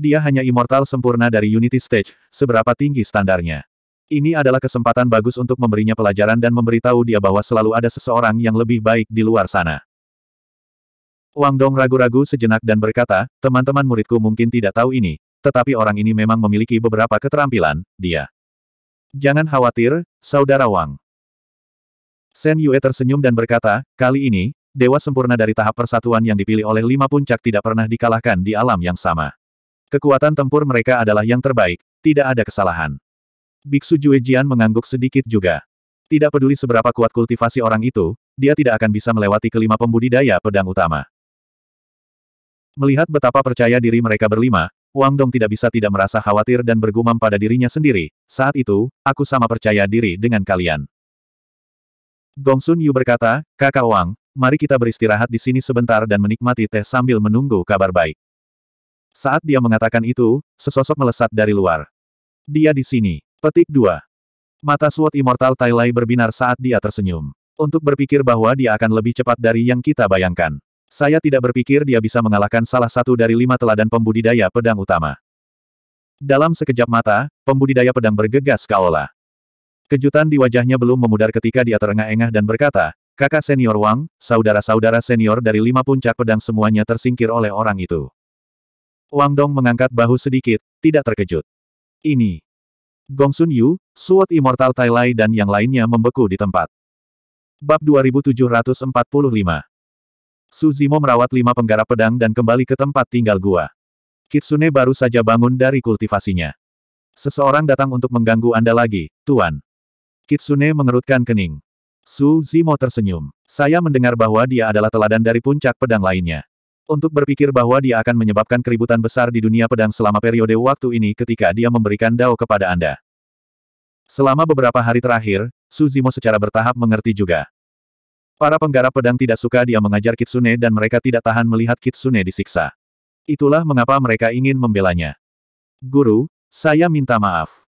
Dia hanya immortal sempurna dari Unity Stage, seberapa tinggi standarnya. Ini adalah kesempatan bagus untuk memberinya pelajaran dan memberitahu dia bahwa selalu ada seseorang yang lebih baik di luar sana. Wang Dong ragu-ragu sejenak dan berkata, teman-teman muridku mungkin tidak tahu ini, tetapi orang ini memang memiliki beberapa keterampilan, dia. Jangan khawatir, Saudara Wang. Sen Yue tersenyum dan berkata, kali ini, Dewa sempurna dari tahap persatuan yang dipilih oleh lima puncak tidak pernah dikalahkan di alam yang sama. Kekuatan tempur mereka adalah yang terbaik, tidak ada kesalahan. Biksu Juejian mengangguk sedikit juga. Tidak peduli seberapa kuat kultivasi orang itu, dia tidak akan bisa melewati kelima pembudidaya pedang utama. Melihat betapa percaya diri mereka berlima, Wang Dong tidak bisa tidak merasa khawatir dan bergumam pada dirinya sendiri, saat itu, aku sama percaya diri dengan kalian. Gong Sun Yu berkata, kakak Wang, mari kita beristirahat di sini sebentar dan menikmati teh sambil menunggu kabar baik. Saat dia mengatakan itu, sesosok melesat dari luar. Dia di sini. Petik 2. Mata Sword Immortal Tai berbinar saat dia tersenyum. Untuk berpikir bahwa dia akan lebih cepat dari yang kita bayangkan. Saya tidak berpikir dia bisa mengalahkan salah satu dari lima teladan pembudidaya pedang utama. Dalam sekejap mata, pembudidaya pedang bergegas ke Aula. Kejutan di wajahnya belum memudar ketika dia terengah-engah dan berkata, kakak senior Wang, saudara-saudara senior dari lima puncak pedang semuanya tersingkir oleh orang itu. Wang Dong mengangkat bahu sedikit, tidak terkejut. Ini. Gong Sun Yu, Suot Immortal Tai Lai dan yang lainnya membeku di tempat. Bab 2745 Su Zimo merawat lima penggarap pedang dan kembali ke tempat tinggal gua. Kitsune baru saja bangun dari kultivasinya. Seseorang datang untuk mengganggu Anda lagi, Tuan. Kitsune mengerutkan kening. Su Zimo tersenyum. Saya mendengar bahwa dia adalah teladan dari puncak pedang lainnya untuk berpikir bahwa dia akan menyebabkan keributan besar di dunia pedang selama periode waktu ini ketika dia memberikan dao kepada Anda. Selama beberapa hari terakhir, Suzimo secara bertahap mengerti juga. Para penggarap pedang tidak suka dia mengajar Kitsune dan mereka tidak tahan melihat Kitsune disiksa. Itulah mengapa mereka ingin membelanya. Guru, saya minta maaf.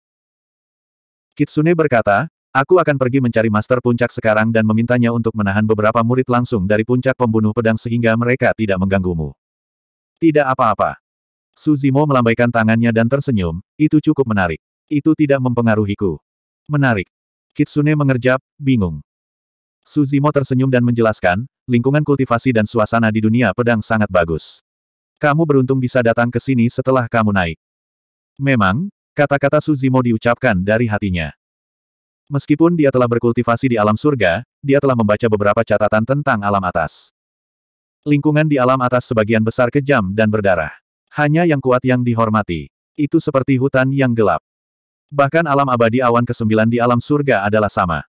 Kitsune berkata, Aku akan pergi mencari Master Puncak sekarang dan memintanya untuk menahan beberapa murid langsung dari puncak pembunuh pedang sehingga mereka tidak mengganggumu. Tidak apa-apa. Suzimo melambaikan tangannya dan tersenyum, itu cukup menarik. Itu tidak mempengaruhiku. Menarik. Kitsune mengerjap, bingung. Suzimo tersenyum dan menjelaskan, lingkungan kultivasi dan suasana di dunia pedang sangat bagus. Kamu beruntung bisa datang ke sini setelah kamu naik. Memang, kata-kata Suzimo diucapkan dari hatinya. Meskipun dia telah berkultivasi di alam surga, dia telah membaca beberapa catatan tentang alam atas. Lingkungan di alam atas sebagian besar kejam dan berdarah. Hanya yang kuat yang dihormati. Itu seperti hutan yang gelap. Bahkan alam abadi awan kesembilan di alam surga adalah sama.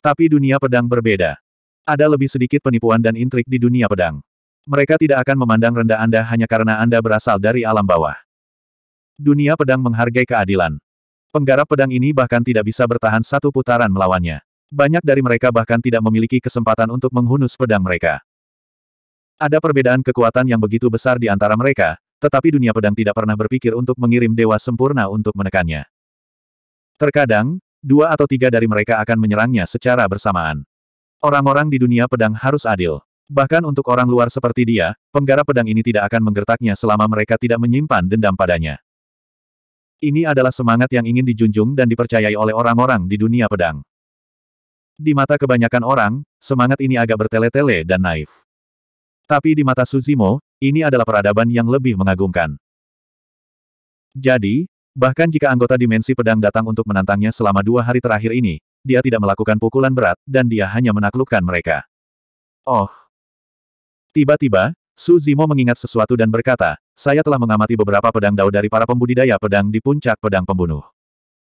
Tapi dunia pedang berbeda. Ada lebih sedikit penipuan dan intrik di dunia pedang. Mereka tidak akan memandang rendah Anda hanya karena Anda berasal dari alam bawah. Dunia pedang menghargai keadilan. Penggarap pedang ini bahkan tidak bisa bertahan satu putaran melawannya. Banyak dari mereka bahkan tidak memiliki kesempatan untuk menghunus pedang mereka. Ada perbedaan kekuatan yang begitu besar di antara mereka, tetapi dunia pedang tidak pernah berpikir untuk mengirim dewa sempurna untuk menekannya. Terkadang, dua atau tiga dari mereka akan menyerangnya secara bersamaan. Orang-orang di dunia pedang harus adil. Bahkan untuk orang luar seperti dia, penggarap pedang ini tidak akan menggertaknya selama mereka tidak menyimpan dendam padanya. Ini adalah semangat yang ingin dijunjung dan dipercayai oleh orang-orang di dunia pedang. Di mata kebanyakan orang, semangat ini agak bertele-tele dan naif. Tapi di mata Suzimo, ini adalah peradaban yang lebih mengagumkan. Jadi, bahkan jika anggota dimensi pedang datang untuk menantangnya selama dua hari terakhir ini, dia tidak melakukan pukulan berat, dan dia hanya menaklukkan mereka. Oh. Tiba-tiba, Suzimo mengingat sesuatu dan berkata, saya telah mengamati beberapa pedang dao dari para pembudidaya pedang di puncak pedang pembunuh.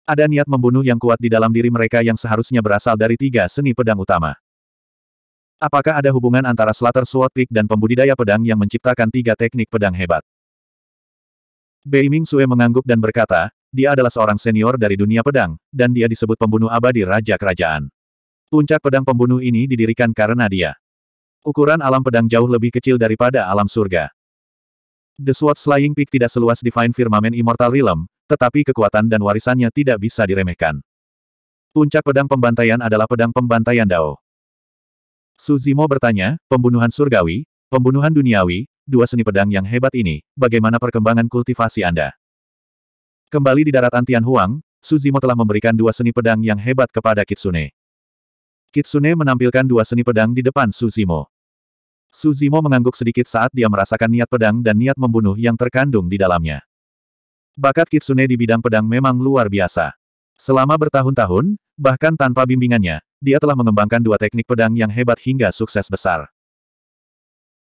Ada niat membunuh yang kuat di dalam diri mereka yang seharusnya berasal dari tiga seni pedang utama. Apakah ada hubungan antara Slater Sword dan pembudidaya pedang yang menciptakan tiga teknik pedang hebat? Bei Ming Sue mengangguk dan berkata, dia adalah seorang senior dari dunia pedang, dan dia disebut pembunuh abadi Raja Kerajaan. Puncak pedang pembunuh ini didirikan karena dia. Ukuran alam pedang jauh lebih kecil daripada alam surga. The Sword Slaying Peak tidak seluas Divine Firmament Immortal Realm, tetapi kekuatan dan warisannya tidak bisa diremehkan. Puncak pedang pembantaian adalah pedang pembantaian Dao. Suzimo bertanya, pembunuhan surgawi, pembunuhan duniawi, dua seni pedang yang hebat ini, bagaimana perkembangan kultivasi Anda? Kembali di daratan Tianhuang, Suzimo telah memberikan dua seni pedang yang hebat kepada Kitsune. Kitsune menampilkan dua seni pedang di depan Suzimo. Suzimo mengangguk sedikit saat dia merasakan niat pedang dan niat membunuh yang terkandung di dalamnya. Bakat Kitsune di bidang pedang memang luar biasa. Selama bertahun-tahun, bahkan tanpa bimbingannya, dia telah mengembangkan dua teknik pedang yang hebat hingga sukses besar.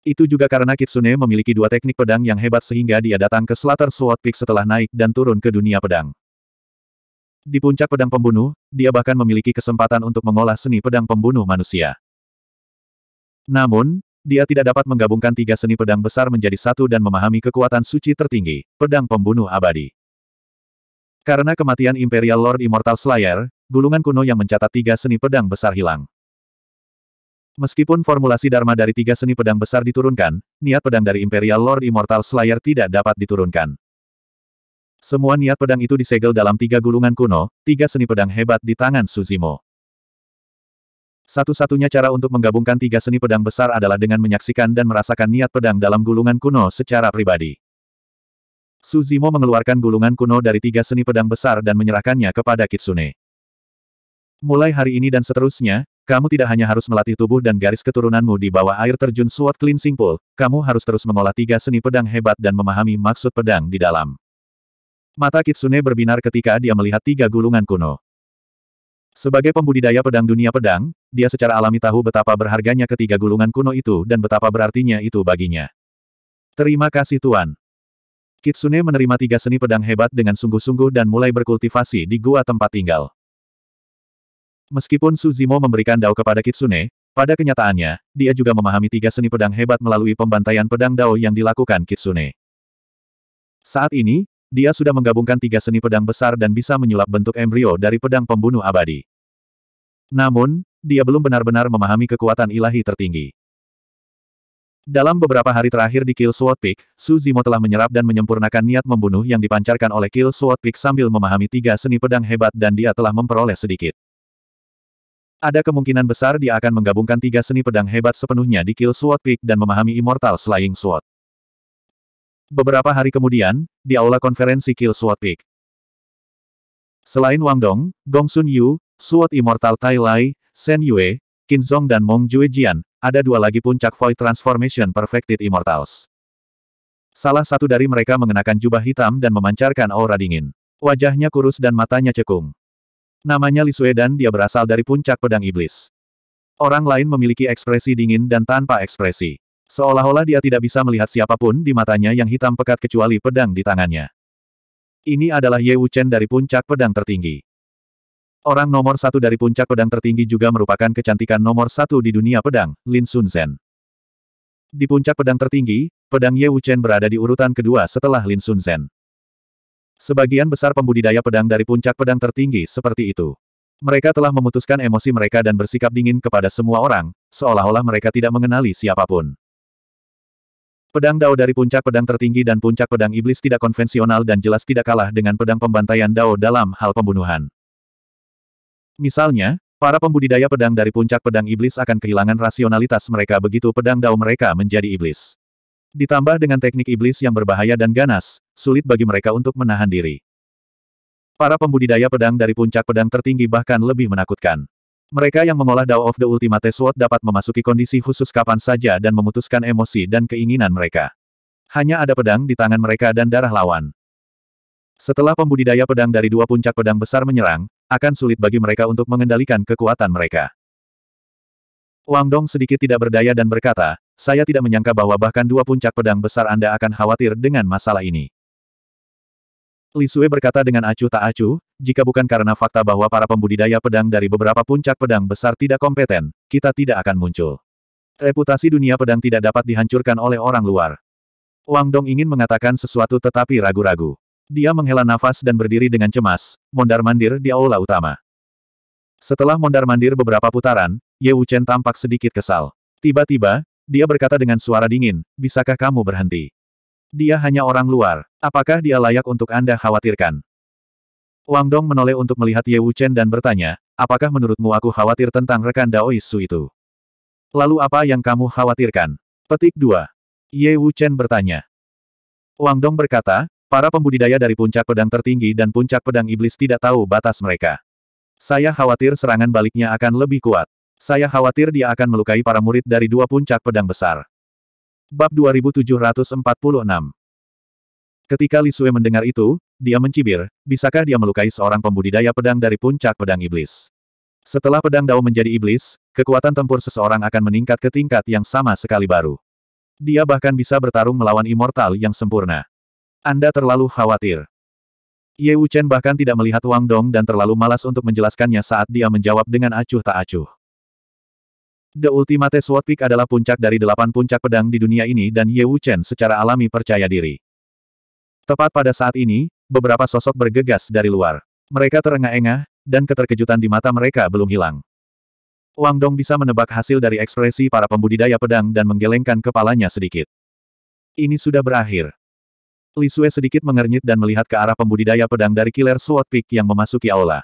Itu juga karena Kitsune memiliki dua teknik pedang yang hebat sehingga dia datang ke Slater Sword Peak setelah naik dan turun ke dunia pedang. Di puncak pedang pembunuh, dia bahkan memiliki kesempatan untuk mengolah seni pedang pembunuh manusia. Namun, dia tidak dapat menggabungkan tiga seni pedang besar menjadi satu dan memahami kekuatan suci tertinggi, pedang pembunuh abadi. Karena kematian Imperial Lord Immortal Slayer, gulungan kuno yang mencatat tiga seni pedang besar hilang. Meskipun formulasi Dharma dari tiga seni pedang besar diturunkan, niat pedang dari Imperial Lord Immortal Slayer tidak dapat diturunkan. Semua niat pedang itu disegel dalam tiga gulungan kuno, tiga seni pedang hebat di tangan Suzimo. Satu-satunya cara untuk menggabungkan tiga seni pedang besar adalah dengan menyaksikan dan merasakan niat pedang dalam gulungan kuno secara pribadi. Suzimo mengeluarkan gulungan kuno dari tiga seni pedang besar dan menyerahkannya kepada Kitsune. Mulai hari ini dan seterusnya, kamu tidak hanya harus melatih tubuh dan garis keturunanmu di bawah air terjun Sword Cleansing Pool, kamu harus terus mengolah tiga seni pedang hebat dan memahami maksud pedang di dalam. Mata Kitsune berbinar ketika dia melihat tiga gulungan kuno. Sebagai pembudidaya pedang dunia pedang, dia secara alami tahu betapa berharganya ketiga gulungan kuno itu dan betapa berartinya itu baginya. Terima kasih Tuan. Kitsune menerima tiga seni pedang hebat dengan sungguh-sungguh dan mulai berkultivasi di gua tempat tinggal. Meskipun Suzimo memberikan dao kepada Kitsune, pada kenyataannya, dia juga memahami tiga seni pedang hebat melalui pembantaian pedang dao yang dilakukan Kitsune. Saat ini, dia sudah menggabungkan tiga seni pedang besar dan bisa menyulap bentuk embrio dari pedang pembunuh abadi. Namun, dia belum benar-benar memahami kekuatan ilahi tertinggi. Dalam beberapa hari terakhir di Kill Sword Peak, Su Zimo telah menyerap dan menyempurnakan niat membunuh yang dipancarkan oleh Kill Sword Peak sambil memahami tiga seni pedang hebat dan dia telah memperoleh sedikit. Ada kemungkinan besar dia akan menggabungkan tiga seni pedang hebat sepenuhnya di Kill Sword Peak dan memahami Immortal Slaying Sword. Beberapa hari kemudian, di aula konferensi Kill Sword Peak. Selain Wang Dong, Gong Sun Yu, Sword Immortal Tai Lai, Shen Yue, Qin Zhong dan Mong Jue Jian, ada dua lagi puncak Void Transformation Perfected Immortals. Salah satu dari mereka mengenakan jubah hitam dan memancarkan aura dingin. Wajahnya kurus dan matanya cekung. Namanya Li Lisue dan dia berasal dari puncak pedang iblis. Orang lain memiliki ekspresi dingin dan tanpa ekspresi. Seolah-olah dia tidak bisa melihat siapapun di matanya yang hitam pekat kecuali pedang di tangannya. Ini adalah Ye Wuchen dari puncak pedang tertinggi. Orang nomor satu dari puncak pedang tertinggi juga merupakan kecantikan nomor satu di dunia pedang, Lin Sun Zhen. Di puncak pedang tertinggi, pedang Ye Wuchen berada di urutan kedua setelah Lin Sun Zhen. Sebagian besar pembudidaya pedang dari puncak pedang tertinggi seperti itu. Mereka telah memutuskan emosi mereka dan bersikap dingin kepada semua orang, seolah-olah mereka tidak mengenali siapapun. Pedang Dao dari puncak pedang tertinggi dan puncak pedang iblis tidak konvensional dan jelas tidak kalah dengan pedang pembantaian Dao dalam hal pembunuhan. Misalnya, para pembudidaya pedang dari puncak pedang iblis akan kehilangan rasionalitas mereka begitu pedang Dao mereka menjadi iblis. Ditambah dengan teknik iblis yang berbahaya dan ganas, sulit bagi mereka untuk menahan diri. Para pembudidaya pedang dari puncak pedang tertinggi bahkan lebih menakutkan. Mereka yang mengolah Dao of the Ultimate Sword dapat memasuki kondisi khusus kapan saja dan memutuskan emosi dan keinginan mereka. Hanya ada pedang di tangan mereka dan darah lawan. Setelah pembudidaya pedang dari dua puncak pedang besar menyerang, akan sulit bagi mereka untuk mengendalikan kekuatan mereka. Wang Dong sedikit tidak berdaya dan berkata, saya tidak menyangka bahwa bahkan dua puncak pedang besar Anda akan khawatir dengan masalah ini. Li Lisue berkata dengan acuh tak acuh, jika bukan karena fakta bahwa para pembudidaya pedang dari beberapa puncak pedang besar tidak kompeten, kita tidak akan muncul. Reputasi dunia pedang tidak dapat dihancurkan oleh orang luar. Wang Dong ingin mengatakan sesuatu tetapi ragu-ragu. Dia menghela nafas dan berdiri dengan cemas, mondar-mandir di aula utama. Setelah mondar-mandir beberapa putaran, Ye Wuchen tampak sedikit kesal. Tiba-tiba, dia berkata dengan suara dingin, bisakah kamu berhenti? Dia hanya orang luar. Apakah dia layak untuk Anda khawatirkan? Wang Dong menoleh untuk melihat Ye Wuchen dan bertanya, apakah menurutmu aku khawatir tentang rekan Daois Su itu? Lalu apa yang kamu khawatirkan? Petik 2. Ye Wuchen bertanya. Wang Dong berkata, para pembudidaya dari puncak pedang tertinggi dan puncak pedang iblis tidak tahu batas mereka. Saya khawatir serangan baliknya akan lebih kuat. Saya khawatir dia akan melukai para murid dari dua puncak pedang besar. Bab 2746 Ketika Li Sui mendengar itu, dia mencibir, bisakah dia melukai seorang pembudidaya pedang dari puncak pedang iblis? Setelah pedang Dao menjadi iblis, kekuatan tempur seseorang akan meningkat ke tingkat yang sama sekali baru. Dia bahkan bisa bertarung melawan immortal yang sempurna. Anda terlalu khawatir. Ye Wuchen bahkan tidak melihat Wang Dong dan terlalu malas untuk menjelaskannya saat dia menjawab dengan acuh tak acuh. The Ultimate Sword Peak adalah puncak dari delapan puncak pedang di dunia ini dan Ye Wu Chen secara alami percaya diri. Tepat pada saat ini, beberapa sosok bergegas dari luar. Mereka terengah-engah, dan keterkejutan di mata mereka belum hilang. Wang Dong bisa menebak hasil dari ekspresi para pembudidaya pedang dan menggelengkan kepalanya sedikit. Ini sudah berakhir. Li Sue sedikit mengernyit dan melihat ke arah pembudidaya pedang dari Killer Sword Peak yang memasuki aula.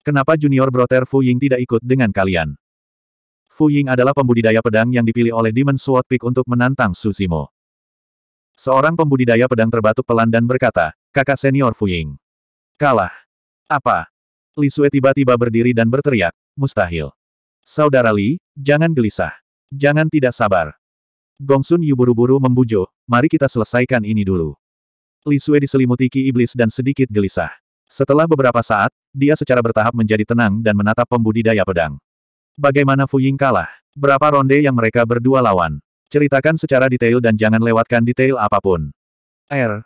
Kenapa Junior Brother Fu Ying tidak ikut dengan kalian? Fu Ying adalah pembudidaya pedang yang dipilih oleh Demon Sword Peak untuk menantang Suzimo. Seorang pembudidaya pedang terbatuk pelan dan berkata, kakak senior Fu Ying. Kalah. Apa? Li Sue tiba-tiba berdiri dan berteriak, mustahil. Saudara Li, jangan gelisah. Jangan tidak sabar. Gongsun Yu buru-buru membujuk, mari kita selesaikan ini dulu. Li Sue diselimuti ki iblis dan sedikit gelisah. Setelah beberapa saat, dia secara bertahap menjadi tenang dan menatap pembudidaya pedang. Bagaimana Fuying kalah? Berapa ronde yang mereka berdua lawan? Ceritakan secara detail dan jangan lewatkan detail apapun. R.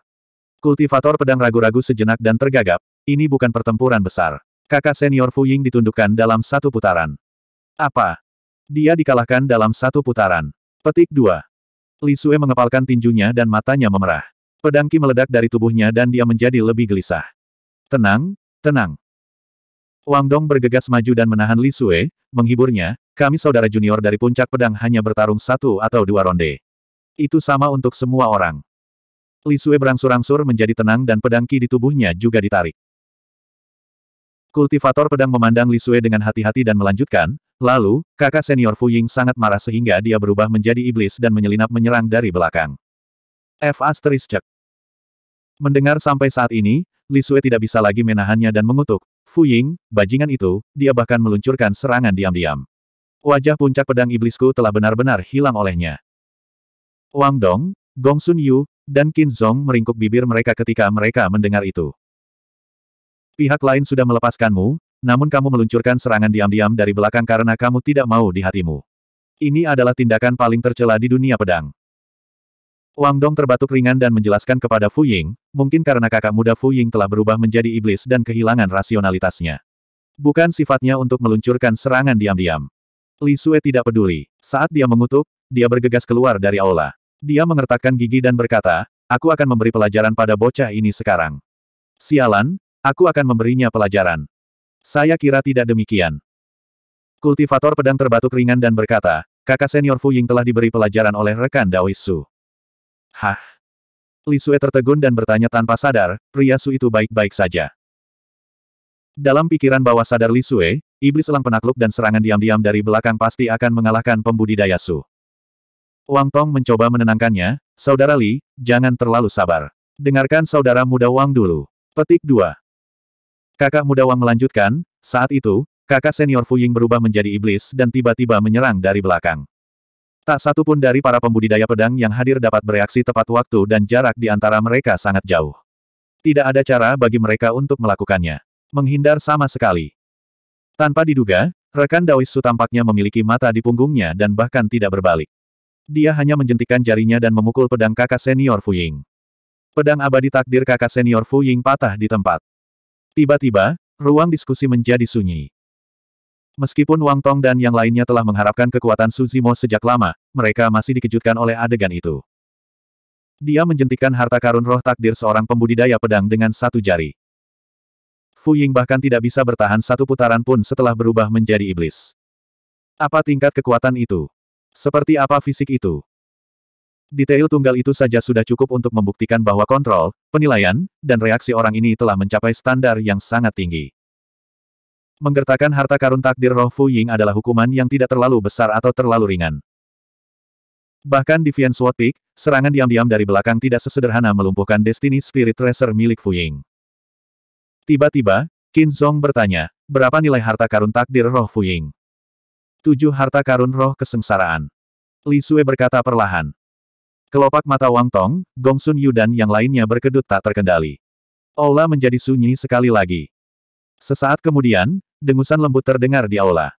Kultivator pedang ragu-ragu sejenak dan tergagap, ini bukan pertempuran besar. Kakak senior Fuying ditundukkan dalam satu putaran. Apa? Dia dikalahkan dalam satu putaran. Petik 2. Li Sue mengepalkan tinjunya dan matanya memerah. Pedangki meledak dari tubuhnya dan dia menjadi lebih gelisah. Tenang, tenang. Wang Dong bergegas maju dan menahan Li Sue, menghiburnya, kami saudara junior dari puncak pedang hanya bertarung satu atau dua ronde. Itu sama untuk semua orang. Li Sue berangsur-angsur menjadi tenang dan pedang ki di tubuhnya juga ditarik. Kultivator pedang memandang Li Sue dengan hati-hati dan melanjutkan, lalu, kakak senior Fu Ying sangat marah sehingga dia berubah menjadi iblis dan menyelinap menyerang dari belakang. F. Asterisk Mendengar sampai saat ini, Li Sui tidak bisa lagi menahannya dan mengutuk, Fu Ying, bajingan itu, dia bahkan meluncurkan serangan diam-diam. Wajah puncak pedang iblisku telah benar-benar hilang olehnya. Wang Dong, Gong Sun Yu, dan Qin Zong meringkuk bibir mereka ketika mereka mendengar itu. Pihak lain sudah melepaskanmu, namun kamu meluncurkan serangan diam-diam dari belakang karena kamu tidak mau di hatimu. Ini adalah tindakan paling tercela di dunia pedang. Wang Dong terbatuk ringan dan menjelaskan kepada Fu Ying, mungkin karena kakak muda Fu Ying telah berubah menjadi iblis dan kehilangan rasionalitasnya. Bukan sifatnya untuk meluncurkan serangan diam-diam. Li Sue tidak peduli. Saat dia mengutuk, dia bergegas keluar dari aula. Dia mengertakkan gigi dan berkata, aku akan memberi pelajaran pada bocah ini sekarang. Sialan, aku akan memberinya pelajaran. Saya kira tidak demikian. Kultivator pedang terbatuk ringan dan berkata, kakak senior Fu Ying telah diberi pelajaran oleh rekan Daoisu. Hah? Li Lisue tertegun dan bertanya tanpa sadar, pria Su itu baik-baik saja. Dalam pikiran bawah sadar Li Lisue, iblis elang penakluk dan serangan diam-diam dari belakang pasti akan mengalahkan pembudidaya Su. Wang Tong mencoba menenangkannya, Saudara Li, jangan terlalu sabar. Dengarkan saudara muda Wang dulu. Petik 2. Kakak muda Wang melanjutkan, saat itu, kakak senior Fu Ying berubah menjadi iblis dan tiba-tiba menyerang dari belakang. Tak satu pun dari para pembudidaya pedang yang hadir dapat bereaksi tepat waktu dan jarak di antara mereka sangat jauh. Tidak ada cara bagi mereka untuk melakukannya. Menghindar sama sekali. Tanpa diduga, rekan Daoisu tampaknya memiliki mata di punggungnya dan bahkan tidak berbalik. Dia hanya menjentikan jarinya dan memukul pedang kakak senior Fu Ying. Pedang abadi takdir kakak senior Fu Ying patah di tempat. Tiba-tiba, ruang diskusi menjadi sunyi. Meskipun Wang Tong dan yang lainnya telah mengharapkan kekuatan Suzimo sejak lama, mereka masih dikejutkan oleh adegan itu. Dia menjentikan harta karun roh takdir seorang pembudidaya pedang dengan satu jari. Fu Ying bahkan tidak bisa bertahan satu putaran pun setelah berubah menjadi iblis. Apa tingkat kekuatan itu? Seperti apa fisik itu? Detail tunggal itu saja sudah cukup untuk membuktikan bahwa kontrol, penilaian, dan reaksi orang ini telah mencapai standar yang sangat tinggi. Menggertakkan harta karun takdir roh Fu Ying adalah hukuman yang tidak terlalu besar atau terlalu ringan. Bahkan di Vian Sword Peak, serangan diam-diam dari belakang tidak sesederhana melumpuhkan Destiny Spirit Tracer milik Fu Ying. Tiba-tiba, Qin Zhong bertanya, berapa nilai harta karun takdir roh Fu Ying? Tujuh harta karun roh kesengsaraan. Li Sue berkata perlahan. Kelopak mata Wang Tong, Gong Sun Yu dan yang lainnya berkedut tak terkendali. Aula menjadi sunyi sekali lagi. Sesaat kemudian, dengusan lembut terdengar di aula.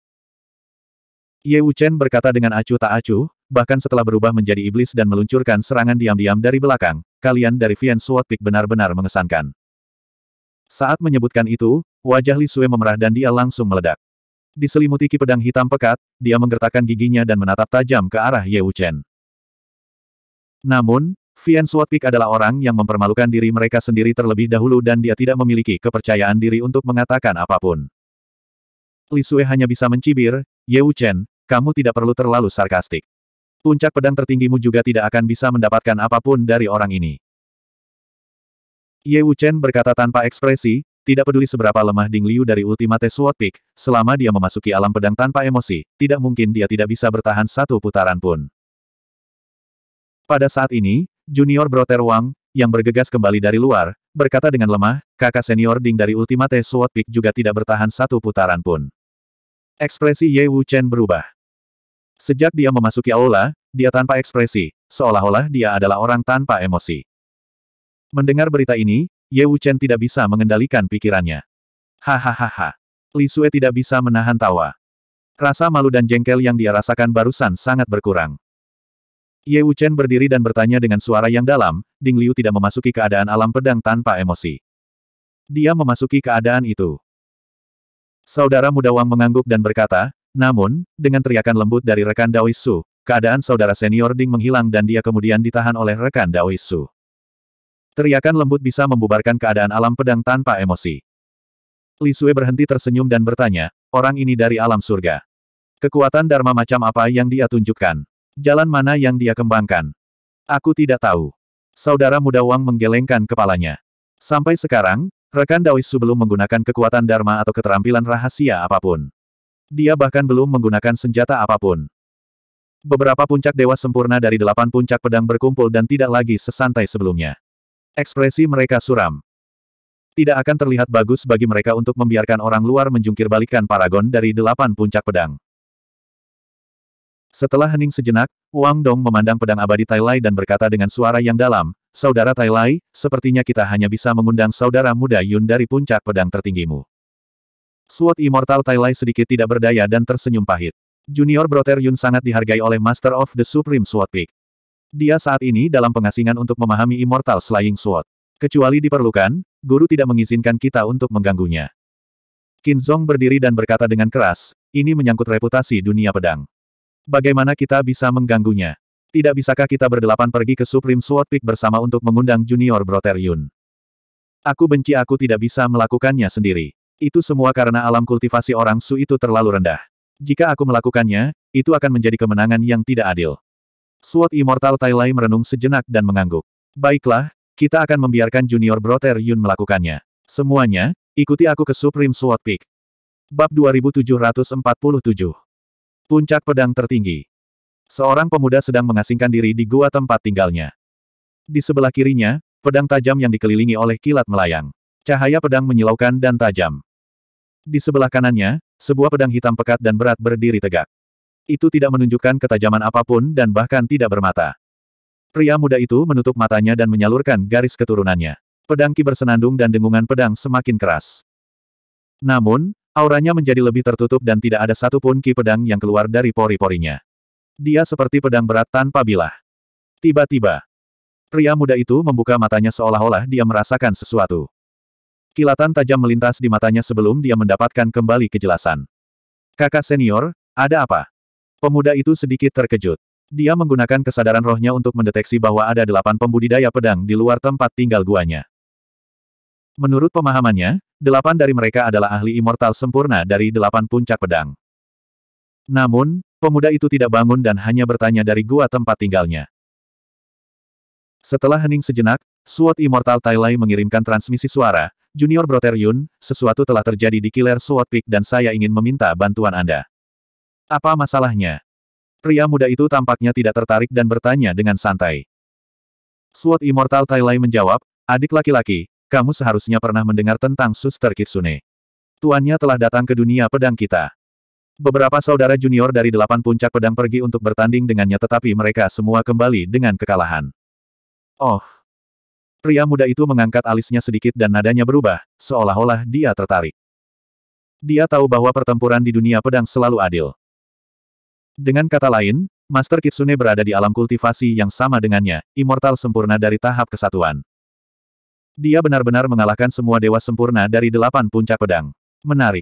Ye Wuchen berkata dengan acuh tak acuh, bahkan setelah berubah menjadi iblis dan meluncurkan serangan diam-diam dari belakang, kalian dari Vian Suot Peak benar-benar mengesankan. Saat menyebutkan itu, wajah Li Sui memerah dan dia langsung meledak. Diselimuti ki pedang hitam pekat, dia menggertakkan giginya dan menatap tajam ke arah Ye Wuchen. Namun, Vian Peak adalah orang yang mempermalukan diri mereka sendiri terlebih dahulu dan dia tidak memiliki kepercayaan diri untuk mengatakan apapun. Li Sui hanya bisa mencibir, Ye Chen, kamu tidak perlu terlalu sarkastik. Puncak pedang tertinggimu juga tidak akan bisa mendapatkan apapun dari orang ini. Ye Wu Chen berkata tanpa ekspresi, tidak peduli seberapa lemah Ding Liu dari Ultimate Sword Peak, selama dia memasuki alam pedang tanpa emosi, tidak mungkin dia tidak bisa bertahan satu putaran pun. Pada saat ini, junior Brother Wang, yang bergegas kembali dari luar, berkata dengan lemah, kakak senior Ding dari Ultimate Sword Peak juga tidak bertahan satu putaran pun. Ekspresi Ye Wu Chen berubah. Sejak dia memasuki aula, dia tanpa ekspresi, seolah-olah dia adalah orang tanpa emosi. Mendengar berita ini, Ye Wu Chen tidak bisa mengendalikan pikirannya. Hahaha. Li Sue tidak bisa menahan tawa. Rasa malu dan jengkel yang dia rasakan barusan sangat berkurang. Ye Wu Chen berdiri dan bertanya dengan suara yang dalam, Ding Liu tidak memasuki keadaan alam pedang tanpa emosi. Dia memasuki keadaan itu. Saudara muda Wang mengangguk dan berkata, namun, dengan teriakan lembut dari rekan Daoisu, keadaan saudara senior Ding menghilang dan dia kemudian ditahan oleh rekan Daoisu. Teriakan lembut bisa membubarkan keadaan alam pedang tanpa emosi. Li Sui berhenti tersenyum dan bertanya, orang ini dari alam surga. Kekuatan Dharma macam apa yang dia tunjukkan? Jalan mana yang dia kembangkan? Aku tidak tahu. Saudara muda Wang menggelengkan kepalanya. Sampai sekarang, Rekan Daoisu belum menggunakan kekuatan Dharma atau keterampilan rahasia apapun. Dia bahkan belum menggunakan senjata apapun. Beberapa puncak dewa sempurna dari delapan puncak pedang berkumpul dan tidak lagi sesantai sebelumnya. Ekspresi mereka suram. Tidak akan terlihat bagus bagi mereka untuk membiarkan orang luar menjungkir balikan paragon dari delapan puncak pedang. Setelah hening sejenak, Wang Dong memandang pedang abadi Tai Lai dan berkata dengan suara yang dalam, Saudara Tai Lai, sepertinya kita hanya bisa mengundang saudara muda Yun dari puncak pedang tertinggimu. Sword Immortal Tai Lai sedikit tidak berdaya dan tersenyum pahit. Junior Brother Yun sangat dihargai oleh Master of the Supreme Sword Peak. Dia saat ini dalam pengasingan untuk memahami Immortal Slaying Sword. Kecuali diperlukan, guru tidak mengizinkan kita untuk mengganggunya. Qin Zong berdiri dan berkata dengan keras, ini menyangkut reputasi dunia pedang. Bagaimana kita bisa mengganggunya? Tidak bisakah kita berdelapan pergi ke Supreme Sword Peak bersama untuk mengundang Junior Brother Yun? Aku benci aku tidak bisa melakukannya sendiri. Itu semua karena alam kultivasi orang Su itu terlalu rendah. Jika aku melakukannya, itu akan menjadi kemenangan yang tidak adil. Sword Immortal Tailai merenung sejenak dan mengangguk. Baiklah, kita akan membiarkan Junior Brother Yun melakukannya. Semuanya, ikuti aku ke Supreme Sword Peak. Bab 2747 Puncak Pedang Tertinggi Seorang pemuda sedang mengasingkan diri di gua tempat tinggalnya. Di sebelah kirinya, pedang tajam yang dikelilingi oleh kilat melayang. Cahaya pedang menyilaukan dan tajam. Di sebelah kanannya, sebuah pedang hitam pekat dan berat berdiri tegak. Itu tidak menunjukkan ketajaman apapun dan bahkan tidak bermata. Pria muda itu menutup matanya dan menyalurkan garis keturunannya. Pedang ki bersenandung dan dengungan pedang semakin keras. Namun, auranya menjadi lebih tertutup dan tidak ada satupun ki pedang yang keluar dari pori-porinya. Dia seperti pedang berat tanpa bilah. Tiba-tiba, pria muda itu membuka matanya seolah-olah dia merasakan sesuatu. Kilatan tajam melintas di matanya sebelum dia mendapatkan kembali kejelasan. Kakak senior, ada apa? Pemuda itu sedikit terkejut. Dia menggunakan kesadaran rohnya untuk mendeteksi bahwa ada delapan pembudidaya pedang di luar tempat tinggal guanya. Menurut pemahamannya, delapan dari mereka adalah ahli immortal sempurna dari delapan puncak pedang. Namun, Pemuda itu tidak bangun dan hanya bertanya dari gua tempat tinggalnya. Setelah hening sejenak, SWOT Immortal Tai mengirimkan transmisi suara, Junior Broter Yun, sesuatu telah terjadi di Killer SWOT Peak dan saya ingin meminta bantuan Anda. Apa masalahnya? Pria muda itu tampaknya tidak tertarik dan bertanya dengan santai. SWOT Immortal Tai menjawab, adik laki-laki, kamu seharusnya pernah mendengar tentang Suster Kitsune. Tuannya telah datang ke dunia pedang kita. Beberapa saudara junior dari delapan puncak pedang pergi untuk bertanding dengannya tetapi mereka semua kembali dengan kekalahan. Oh! Pria muda itu mengangkat alisnya sedikit dan nadanya berubah, seolah-olah dia tertarik. Dia tahu bahwa pertempuran di dunia pedang selalu adil. Dengan kata lain, Master Kitsune berada di alam kultivasi yang sama dengannya, immortal sempurna dari tahap kesatuan. Dia benar-benar mengalahkan semua dewa sempurna dari delapan puncak pedang. Menarik.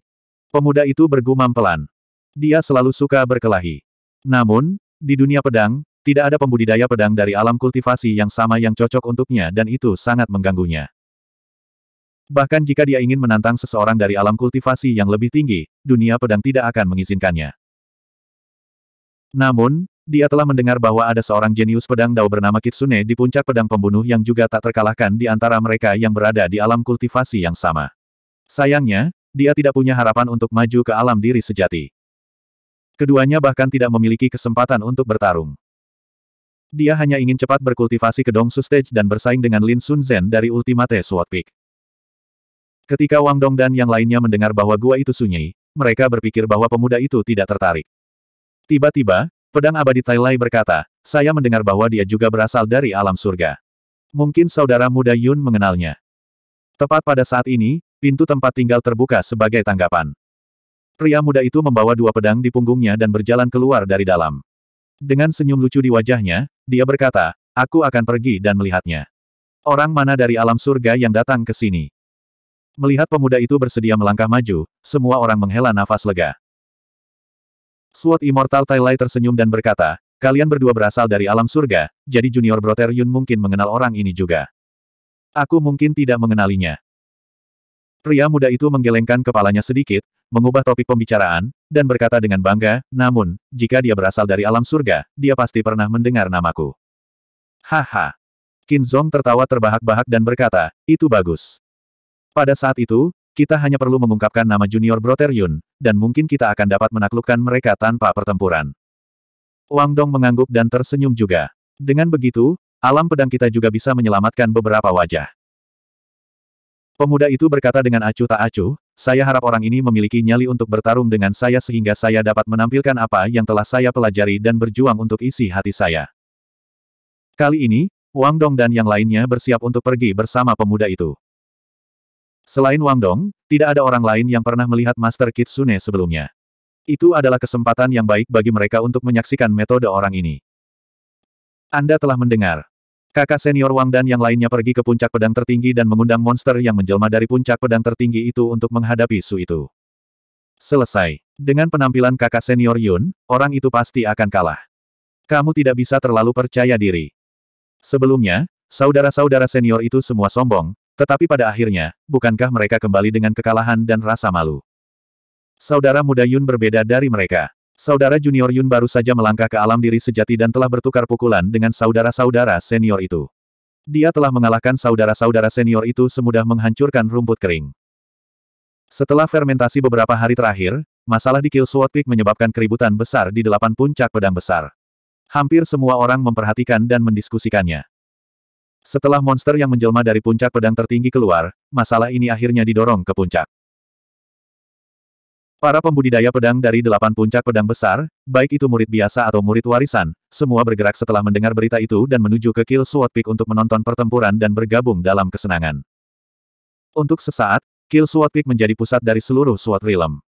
Pemuda itu bergumam pelan. Dia selalu suka berkelahi. Namun, di dunia pedang, tidak ada pembudidaya pedang dari alam kultivasi yang sama yang cocok untuknya dan itu sangat mengganggunya. Bahkan jika dia ingin menantang seseorang dari alam kultivasi yang lebih tinggi, dunia pedang tidak akan mengizinkannya. Namun, dia telah mendengar bahwa ada seorang jenius pedang dao bernama Kitsune di puncak pedang pembunuh yang juga tak terkalahkan di antara mereka yang berada di alam kultivasi yang sama. Sayangnya, dia tidak punya harapan untuk maju ke alam diri sejati. Keduanya bahkan tidak memiliki kesempatan untuk bertarung. Dia hanya ingin cepat berkultivasi ke Dongsu Stage dan bersaing dengan Lin Sun Zhen dari Ultimate Sword Peak. Ketika Wang Dong dan yang lainnya mendengar bahwa gua itu sunyi, mereka berpikir bahwa pemuda itu tidak tertarik. Tiba-tiba, pedang abadi Tai Lai berkata, saya mendengar bahwa dia juga berasal dari alam surga. Mungkin saudara muda Yun mengenalnya. Tepat pada saat ini, pintu tempat tinggal terbuka sebagai tanggapan. Pria muda itu membawa dua pedang di punggungnya dan berjalan keluar dari dalam. Dengan senyum lucu di wajahnya, dia berkata, aku akan pergi dan melihatnya. Orang mana dari alam surga yang datang ke sini? Melihat pemuda itu bersedia melangkah maju, semua orang menghela nafas lega. Sword Immortal Tai tersenyum dan berkata, kalian berdua berasal dari alam surga, jadi junior brother Yun mungkin mengenal orang ini juga. Aku mungkin tidak mengenalinya. Pria muda itu menggelengkan kepalanya sedikit, mengubah topik pembicaraan, dan berkata dengan bangga, namun, jika dia berasal dari alam surga, dia pasti pernah mendengar namaku. Haha. Qin Zong tertawa terbahak-bahak dan berkata, itu bagus. Pada saat itu, kita hanya perlu mengungkapkan nama junior Brother Yun, dan mungkin kita akan dapat menaklukkan mereka tanpa pertempuran. Wang Dong mengangguk dan tersenyum juga. Dengan begitu, alam pedang kita juga bisa menyelamatkan beberapa wajah. Pemuda itu berkata dengan acuh tak acuh, saya harap orang ini memiliki nyali untuk bertarung dengan saya sehingga saya dapat menampilkan apa yang telah saya pelajari dan berjuang untuk isi hati saya. Kali ini, Wang Dong dan yang lainnya bersiap untuk pergi bersama pemuda itu. Selain Wang Dong, tidak ada orang lain yang pernah melihat Master Kitsune sebelumnya. Itu adalah kesempatan yang baik bagi mereka untuk menyaksikan metode orang ini. Anda telah mendengar, Kakak senior Wang dan yang lainnya pergi ke puncak pedang tertinggi dan mengundang monster yang menjelma dari puncak pedang tertinggi itu untuk menghadapi Su itu. Selesai. Dengan penampilan kakak senior Yun, orang itu pasti akan kalah. Kamu tidak bisa terlalu percaya diri. Sebelumnya, saudara-saudara senior itu semua sombong, tetapi pada akhirnya, bukankah mereka kembali dengan kekalahan dan rasa malu? Saudara muda Yun berbeda dari mereka. Saudara junior Yun baru saja melangkah ke alam diri sejati dan telah bertukar pukulan dengan saudara-saudara senior itu. Dia telah mengalahkan saudara-saudara senior itu semudah menghancurkan rumput kering. Setelah fermentasi beberapa hari terakhir, masalah di Kill Sword Peak menyebabkan keributan besar di delapan puncak pedang besar. Hampir semua orang memperhatikan dan mendiskusikannya. Setelah monster yang menjelma dari puncak pedang tertinggi keluar, masalah ini akhirnya didorong ke puncak. Para pembudidaya pedang dari delapan puncak pedang besar, baik itu murid biasa atau murid warisan, semua bergerak setelah mendengar berita itu dan menuju ke Kill Sword Peak untuk menonton pertempuran dan bergabung dalam kesenangan. Untuk sesaat, Kill Sword Peak menjadi pusat dari seluruh Sword Realm.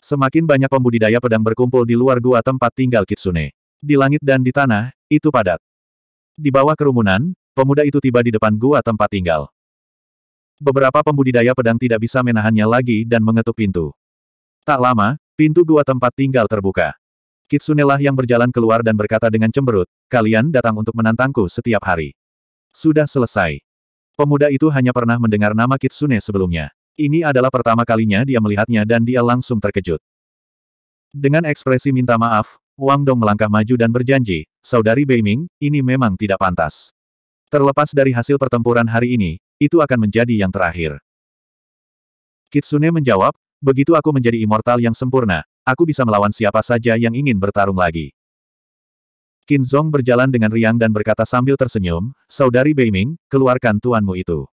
Semakin banyak pembudidaya pedang berkumpul di luar gua tempat tinggal Kitsune. Di langit dan di tanah, itu padat. Di bawah kerumunan, pemuda itu tiba di depan gua tempat tinggal. Beberapa pembudidaya pedang tidak bisa menahannya lagi dan mengetuk pintu. Tak lama, pintu gua tempat tinggal terbuka. Kitsune lah yang berjalan keluar dan berkata dengan cemberut, kalian datang untuk menantangku setiap hari. Sudah selesai. Pemuda itu hanya pernah mendengar nama Kitsune sebelumnya. Ini adalah pertama kalinya dia melihatnya dan dia langsung terkejut. Dengan ekspresi minta maaf, Wang Dong melangkah maju dan berjanji, Saudari Beiming, ini memang tidak pantas. Terlepas dari hasil pertempuran hari ini, itu akan menjadi yang terakhir. Kitsune menjawab, Begitu aku menjadi immortal yang sempurna, aku bisa melawan siapa saja yang ingin bertarung lagi. Qin Zong berjalan dengan riang dan berkata sambil tersenyum, Saudari Beiming, keluarkan tuanmu itu.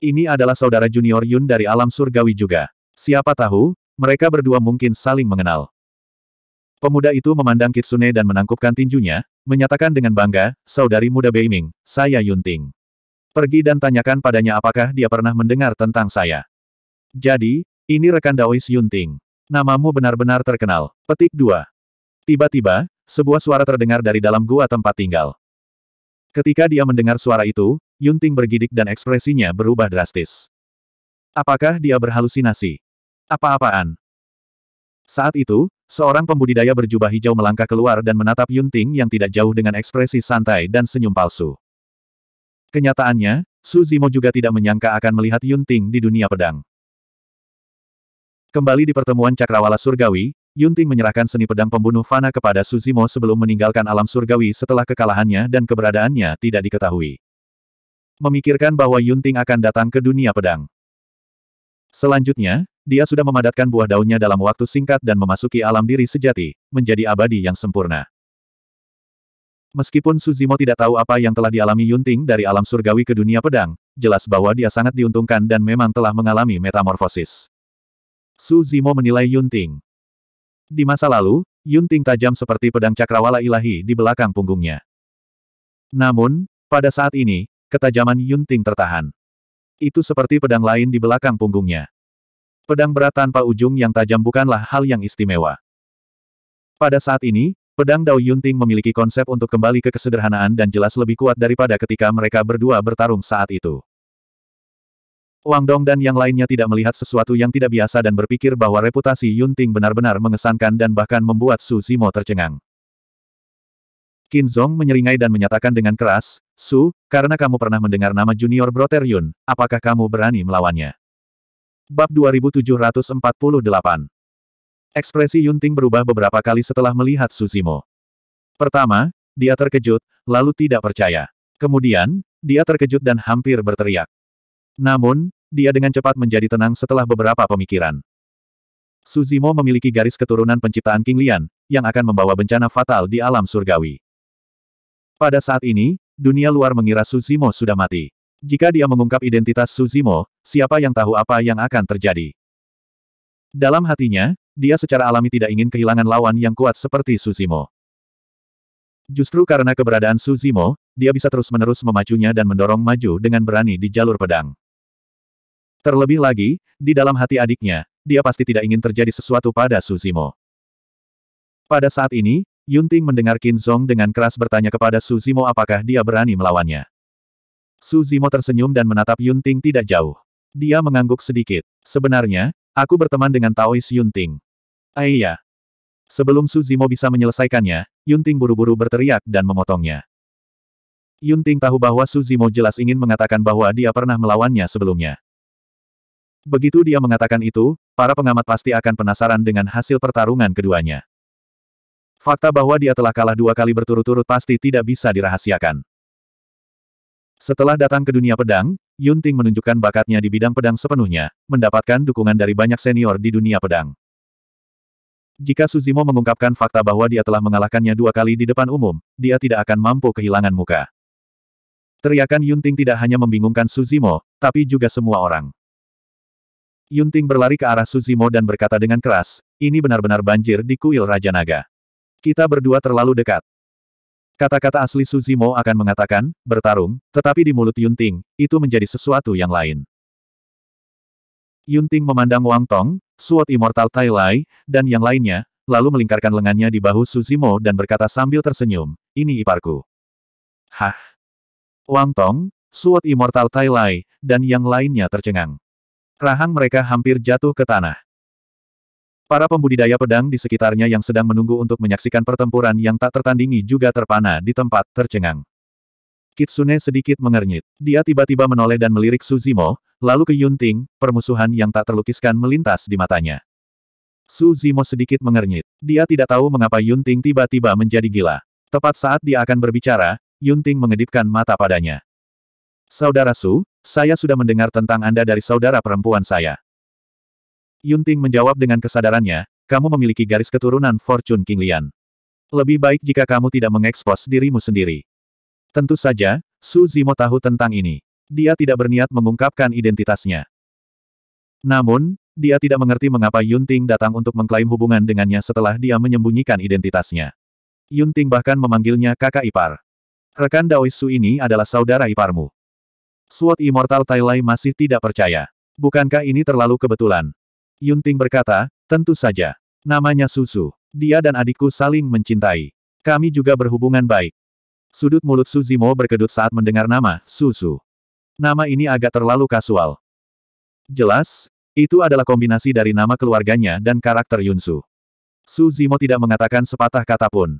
Ini adalah saudara junior Yun dari alam surgawi juga. Siapa tahu, mereka berdua mungkin saling mengenal. Pemuda itu memandang Kitsune dan menangkupkan tinjunya, menyatakan dengan bangga, Saudari muda Beiming, saya Yun Ting. Pergi dan tanyakan padanya apakah dia pernah mendengar tentang saya. Jadi, ini rekan Daois Yunting. Namamu benar-benar terkenal. Petik 2. Tiba-tiba, sebuah suara terdengar dari dalam gua tempat tinggal. Ketika dia mendengar suara itu, Yunting bergidik dan ekspresinya berubah drastis. Apakah dia berhalusinasi? Apa-apaan? Saat itu, seorang pembudidaya berjubah hijau melangkah keluar dan menatap Yunting yang tidak jauh dengan ekspresi santai dan senyum palsu. Kenyataannya, Suzimo juga tidak menyangka akan melihat Yunting di dunia pedang. Kembali di pertemuan Cakrawala Surgawi, Yunting menyerahkan seni pedang pembunuh Fana kepada Suzimo sebelum meninggalkan alam surgawi setelah kekalahannya dan keberadaannya tidak diketahui. Memikirkan bahwa Yunting akan datang ke dunia pedang. Selanjutnya, dia sudah memadatkan buah daunnya dalam waktu singkat dan memasuki alam diri sejati, menjadi abadi yang sempurna. Meskipun Suzimo tidak tahu apa yang telah dialami Yunting dari alam surgawi ke dunia pedang, jelas bahwa dia sangat diuntungkan dan memang telah mengalami metamorfosis. Su Zimo menilai Yunting. Di masa lalu, Yunting tajam seperti pedang cakrawala ilahi di belakang punggungnya. Namun, pada saat ini, ketajaman Yunting tertahan. Itu seperti pedang lain di belakang punggungnya. Pedang berat tanpa ujung yang tajam bukanlah hal yang istimewa. Pada saat ini, pedang Dao Yunting memiliki konsep untuk kembali ke kesederhanaan dan jelas lebih kuat daripada ketika mereka berdua bertarung saat itu. Wang Dong dan yang lainnya tidak melihat sesuatu yang tidak biasa dan berpikir bahwa reputasi Yun Ting benar-benar mengesankan dan bahkan membuat Su Zimo tercengang. Qin Zong menyeringai dan menyatakan dengan keras, Su, karena kamu pernah mendengar nama junior Brother Yun, apakah kamu berani melawannya? Bab 2748 Ekspresi Yun Ting berubah beberapa kali setelah melihat Su Zimo. Pertama, dia terkejut, lalu tidak percaya. Kemudian, dia terkejut dan hampir berteriak. Namun, dia dengan cepat menjadi tenang setelah beberapa pemikiran. Suzimo memiliki garis keturunan penciptaan King Lian, yang akan membawa bencana fatal di alam surgawi. Pada saat ini, dunia luar mengira Suzimo sudah mati. Jika dia mengungkap identitas Suzimo, siapa yang tahu apa yang akan terjadi? Dalam hatinya, dia secara alami tidak ingin kehilangan lawan yang kuat seperti Suzimo. Justru karena keberadaan Suzimo, dia bisa terus-menerus memacunya dan mendorong maju dengan berani di jalur pedang. Terlebih lagi, di dalam hati adiknya, dia pasti tidak ingin terjadi sesuatu pada Suzimo. Pada saat ini, Yunting mendengar Qin Zong dengan keras bertanya kepada Suzimo apakah dia berani melawannya. Suzimo tersenyum dan menatap Yunting tidak jauh. Dia mengangguk sedikit. Sebenarnya, aku berteman dengan Taois Yunting. Aiya. Eh, Sebelum Suzimo bisa menyelesaikannya, Yunting buru-buru berteriak dan memotongnya. Yunting tahu bahwa Suzimo jelas ingin mengatakan bahwa dia pernah melawannya sebelumnya. Begitu dia mengatakan itu, para pengamat pasti akan penasaran dengan hasil pertarungan keduanya. Fakta bahwa dia telah kalah dua kali berturut-turut pasti tidak bisa dirahasiakan. Setelah datang ke dunia pedang, Yun Ting menunjukkan bakatnya di bidang pedang sepenuhnya, mendapatkan dukungan dari banyak senior di dunia pedang. Jika Suzimo mengungkapkan fakta bahwa dia telah mengalahkannya dua kali di depan umum, dia tidak akan mampu kehilangan muka. Teriakan Yunting tidak hanya membingungkan Suzimo, tapi juga semua orang. Yunting berlari ke arah Suzimo dan berkata dengan keras, ini benar-benar banjir di kuil Raja Naga. Kita berdua terlalu dekat. Kata-kata asli Suzimo akan mengatakan, bertarung, tetapi di mulut Yunting, itu menjadi sesuatu yang lain. Yunting memandang Wang Tong, Suot Immortal Tai Lai, dan yang lainnya, lalu melingkarkan lengannya di bahu Suzimo dan berkata sambil tersenyum, ini iparku. Hah? Wang Tong, Suot Immortal Tai Lai, dan yang lainnya tercengang. Rahang mereka hampir jatuh ke tanah. Para pembudidaya pedang di sekitarnya yang sedang menunggu untuk menyaksikan pertempuran yang tak tertandingi juga terpana di tempat tercengang. Kitsune sedikit mengernyit. Dia tiba-tiba menoleh dan melirik Suzimo, lalu ke Yunting, permusuhan yang tak terlukiskan melintas di matanya. Suzimo sedikit mengernyit. Dia tidak tahu mengapa Yunting tiba-tiba menjadi gila. Tepat saat dia akan berbicara, Yunting mengedipkan mata padanya. Saudara Su, saya sudah mendengar tentang Anda dari saudara perempuan saya. Yunting menjawab dengan kesadarannya, kamu memiliki garis keturunan Fortune King Lian. Lebih baik jika kamu tidak mengekspos dirimu sendiri. Tentu saja, Su Zimo tahu tentang ini. Dia tidak berniat mengungkapkan identitasnya. Namun, dia tidak mengerti mengapa Yunting datang untuk mengklaim hubungan dengannya setelah dia menyembunyikan identitasnya. Yunting bahkan memanggilnya kakak ipar. Rekan Daoisu ini adalah saudara iparmu. SWOT Immortal Tai Lai masih tidak percaya. Bukankah ini terlalu kebetulan? Yunting berkata, tentu saja. Namanya Susu. Dia dan adikku saling mencintai. Kami juga berhubungan baik. Sudut mulut Suzimo berkedut saat mendengar nama, Susu. Nama ini agak terlalu kasual. Jelas, itu adalah kombinasi dari nama keluarganya dan karakter Yunsu. Suzimo tidak mengatakan sepatah kata pun.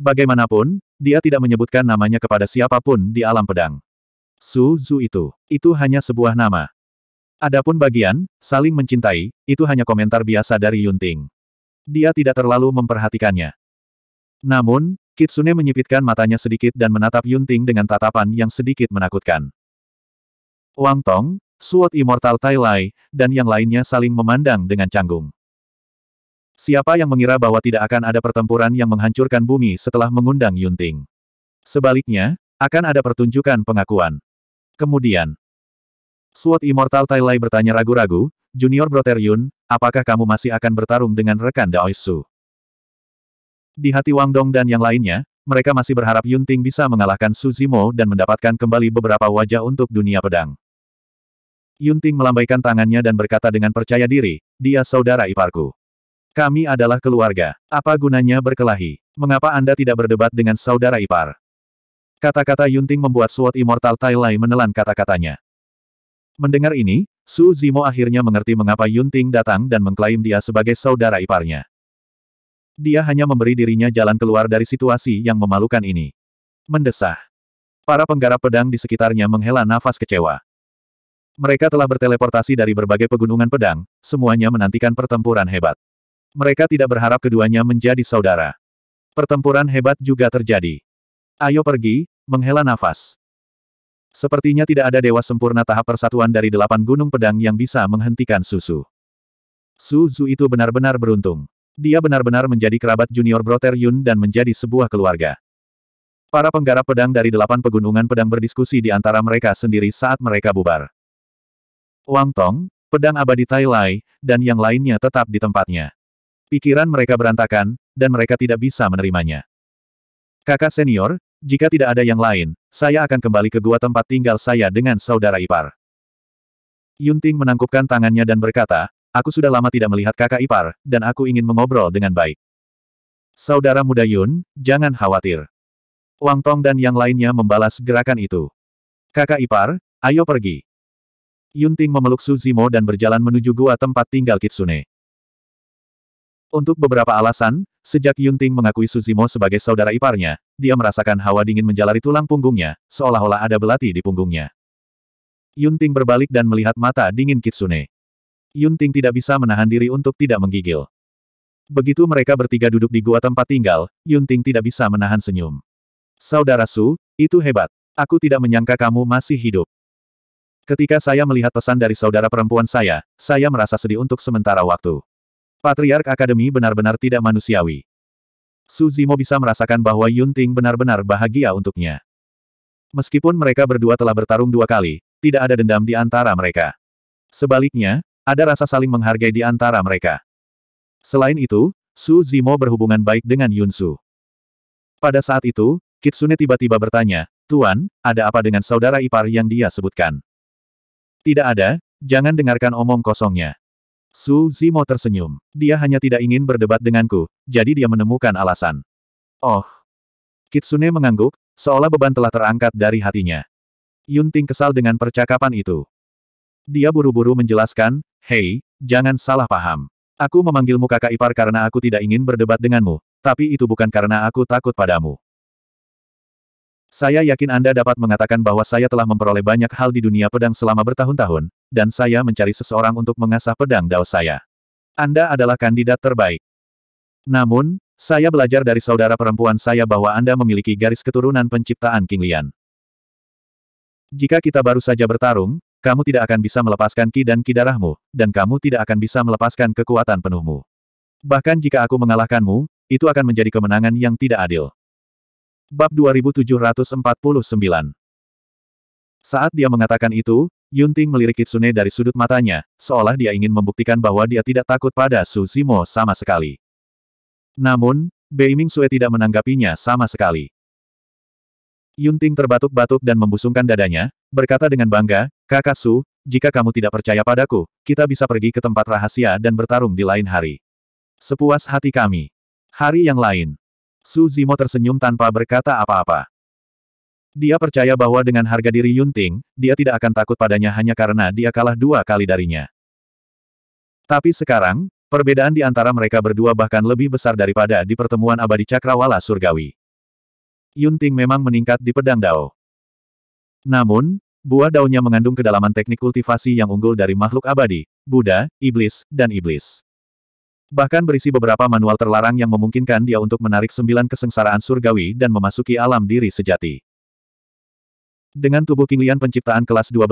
Bagaimanapun, dia tidak menyebutkan namanya kepada siapapun di alam pedang. Su Zu itu, itu hanya sebuah nama. Adapun bagian, saling mencintai, itu hanya komentar biasa dari Yunting. Dia tidak terlalu memperhatikannya. Namun, Kitsune menyipitkan matanya sedikit dan menatap Yunting dengan tatapan yang sedikit menakutkan. Wang Tong, Suot Immortal Tai Lai, dan yang lainnya saling memandang dengan canggung. Siapa yang mengira bahwa tidak akan ada pertempuran yang menghancurkan bumi setelah mengundang Yunting? Sebaliknya, akan ada pertunjukan pengakuan. Kemudian, SWOT Immortal Tai bertanya ragu-ragu, Junior Broter Yun, apakah kamu masih akan bertarung dengan rekan Daoisu? Di hati Wang Dong dan yang lainnya, mereka masih berharap Yun Ting bisa mengalahkan Su Zimo dan mendapatkan kembali beberapa wajah untuk dunia pedang. Yun Ting melambaikan tangannya dan berkata dengan percaya diri, dia saudara iparku. Kami adalah keluarga. Apa gunanya berkelahi? Mengapa Anda tidak berdebat dengan saudara ipar? Kata-kata Yunting membuat suot Immortal Tai Lai menelan kata-katanya. Mendengar ini, Su Zimo akhirnya mengerti mengapa Yunting datang dan mengklaim dia sebagai saudara iparnya. Dia hanya memberi dirinya jalan keluar dari situasi yang memalukan ini. Mendesah. Para penggarap pedang di sekitarnya menghela nafas kecewa. Mereka telah berteleportasi dari berbagai pegunungan pedang, semuanya menantikan pertempuran hebat. Mereka tidak berharap keduanya menjadi saudara. Pertempuran hebat juga terjadi. Ayo pergi, menghela nafas. Sepertinya tidak ada dewa sempurna tahap persatuan dari delapan gunung pedang yang bisa menghentikan susu. Su itu benar-benar beruntung. Dia benar-benar menjadi kerabat junior Broter Yun dan menjadi sebuah keluarga. Para penggarap pedang dari delapan pegunungan pedang berdiskusi di antara mereka sendiri saat mereka bubar. Wang Tong, pedang abadi Tai Lai, dan yang lainnya tetap di tempatnya. Pikiran mereka berantakan, dan mereka tidak bisa menerimanya. Kakak senior, jika tidak ada yang lain, saya akan kembali ke gua tempat tinggal saya dengan saudara ipar. Yunting menangkupkan tangannya dan berkata, aku sudah lama tidak melihat kakak ipar, dan aku ingin mengobrol dengan baik. Saudara muda Yun, jangan khawatir. Wang Tong dan yang lainnya membalas gerakan itu. Kakak ipar, ayo pergi. Yunting memeluk Suzimo dan berjalan menuju gua tempat tinggal Kitsune. Untuk beberapa alasan, sejak Yunting mengakui Suzimo sebagai saudara iparnya, dia merasakan hawa dingin menjalari tulang punggungnya, seolah-olah ada belati di punggungnya. Yunting berbalik dan melihat mata dingin Kitsune. Yunting tidak bisa menahan diri untuk tidak menggigil. Begitu mereka bertiga duduk di gua tempat tinggal, Yunting tidak bisa menahan senyum. Saudara Su, itu hebat. Aku tidak menyangka kamu masih hidup. Ketika saya melihat pesan dari saudara perempuan saya, saya merasa sedih untuk sementara waktu. Patriark Akademi benar-benar tidak manusiawi. Su Zimo bisa merasakan bahwa Yun Ting benar-benar bahagia untuknya. Meskipun mereka berdua telah bertarung dua kali, tidak ada dendam di antara mereka. Sebaliknya, ada rasa saling menghargai di antara mereka. Selain itu, Su Zimo berhubungan baik dengan Yun Su. Pada saat itu, Kitsune tiba-tiba bertanya, Tuan, ada apa dengan saudara ipar yang dia sebutkan? Tidak ada, jangan dengarkan omong kosongnya. Su Zimo tersenyum. Dia hanya tidak ingin berdebat denganku, jadi dia menemukan alasan. Oh. Kitsune mengangguk, seolah beban telah terangkat dari hatinya. Yunting kesal dengan percakapan itu. Dia buru-buru menjelaskan, Hei, jangan salah paham. Aku memanggilmu kakak ipar karena aku tidak ingin berdebat denganmu, tapi itu bukan karena aku takut padamu. Saya yakin Anda dapat mengatakan bahwa saya telah memperoleh banyak hal di dunia pedang selama bertahun-tahun, dan saya mencari seseorang untuk mengasah pedang dao saya. Anda adalah kandidat terbaik. Namun, saya belajar dari saudara perempuan saya bahwa Anda memiliki garis keturunan penciptaan King Lian. Jika kita baru saja bertarung, kamu tidak akan bisa melepaskan ki dan ki darahmu, dan kamu tidak akan bisa melepaskan kekuatan penuhmu. Bahkan jika aku mengalahkanmu, itu akan menjadi kemenangan yang tidak adil. Bab 2749 Saat dia mengatakan itu, Yunting melirik Kitsune dari sudut matanya, seolah dia ingin membuktikan bahwa dia tidak takut pada Su Zimo sama sekali. Namun, Beiming Sue tidak menanggapinya sama sekali. Yunting terbatuk-batuk dan membusungkan dadanya, berkata dengan bangga, Kakak Su, jika kamu tidak percaya padaku, kita bisa pergi ke tempat rahasia dan bertarung di lain hari. Sepuas hati kami. Hari yang lain, Su Zimo tersenyum tanpa berkata apa-apa. Dia percaya bahwa dengan harga diri Yunting, dia tidak akan takut padanya hanya karena dia kalah dua kali darinya. Tapi sekarang, perbedaan di antara mereka berdua bahkan lebih besar daripada di pertemuan abadi cakrawala surgawi. Yunting memang meningkat di pedang Dao. Namun, buah daunnya mengandung kedalaman teknik kultivasi yang unggul dari makhluk abadi, Buddha, Iblis, dan Iblis. Bahkan berisi beberapa manual terlarang yang memungkinkan dia untuk menarik sembilan kesengsaraan surgawi dan memasuki alam diri sejati. Dengan tubuh King Lian penciptaan kelas 12,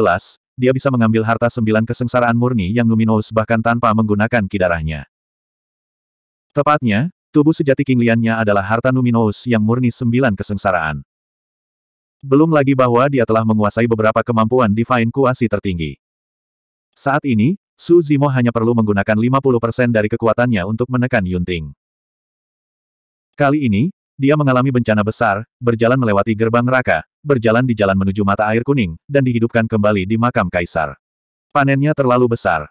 dia bisa mengambil harta sembilan kesengsaraan murni yang luminous bahkan tanpa menggunakan kidarahnya. Tepatnya, tubuh sejati King Liannya adalah harta luminous yang murni sembilan kesengsaraan. Belum lagi bahwa dia telah menguasai beberapa kemampuan Divine Kuasi tertinggi. Saat ini, Su Zimo hanya perlu menggunakan 50% dari kekuatannya untuk menekan Yunting. Kali ini, dia mengalami bencana besar, berjalan melewati gerbang neraka, berjalan di jalan menuju mata air kuning, dan dihidupkan kembali di makam kaisar. Panennya terlalu besar.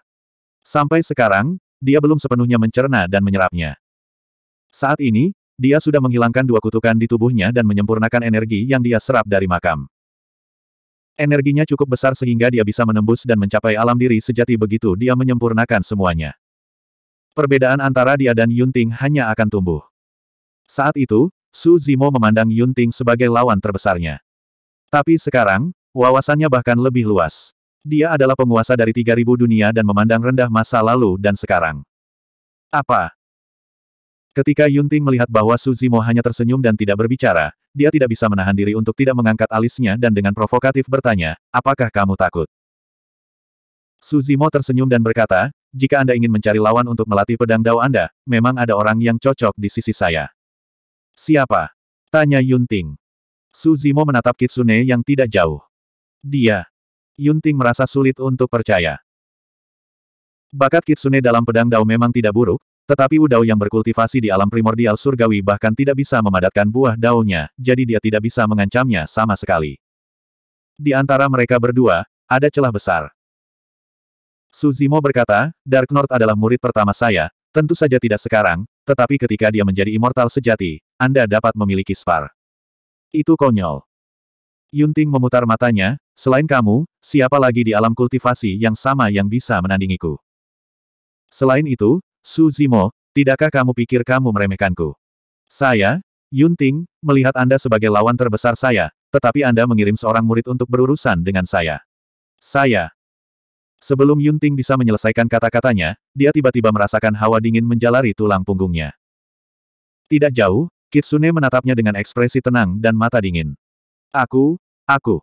Sampai sekarang, dia belum sepenuhnya mencerna dan menyerapnya. Saat ini, dia sudah menghilangkan dua kutukan di tubuhnya dan menyempurnakan energi yang dia serap dari makam. Energinya cukup besar sehingga dia bisa menembus dan mencapai alam diri sejati begitu dia menyempurnakan semuanya. Perbedaan antara dia dan Yunting hanya akan tumbuh. Saat itu, Su Zimo memandang Yunting sebagai lawan terbesarnya. Tapi sekarang, wawasannya bahkan lebih luas. Dia adalah penguasa dari 3000 dunia dan memandang rendah masa lalu dan sekarang. Apa? Ketika Yunting melihat bahwa Suzimo hanya tersenyum dan tidak berbicara, dia tidak bisa menahan diri untuk tidak mengangkat alisnya dan dengan provokatif bertanya, apakah kamu takut? Suzimo tersenyum dan berkata, jika Anda ingin mencari lawan untuk melatih pedang dao Anda, memang ada orang yang cocok di sisi saya. Siapa? Tanya Yunting. Suzimo menatap Kitsune yang tidak jauh. Dia. Yunting merasa sulit untuk percaya. Bakat Kitsune dalam pedang Dao memang tidak buruk, tetapi udao yang berkultivasi di alam primordial surgawi bahkan tidak bisa memadatkan buah daunnya, jadi dia tidak bisa mengancamnya sama sekali. Di antara mereka berdua, ada celah besar. Suzimo berkata, Dark North adalah murid pertama saya, tentu saja tidak sekarang, tetapi ketika dia menjadi immortal sejati, Anda dapat memiliki spar. Itu konyol. Yunting memutar matanya, selain kamu, siapa lagi di alam kultivasi yang sama yang bisa menandingiku? Selain itu, Su Zimo, tidakkah kamu pikir kamu meremehkanku? Saya, Yunting, melihat Anda sebagai lawan terbesar saya, tetapi Anda mengirim seorang murid untuk berurusan dengan saya. Saya. Sebelum Yunting bisa menyelesaikan kata-katanya, dia tiba-tiba merasakan hawa dingin menjalari tulang punggungnya. Tidak jauh, Kitsune menatapnya dengan ekspresi tenang dan mata dingin. Aku, aku.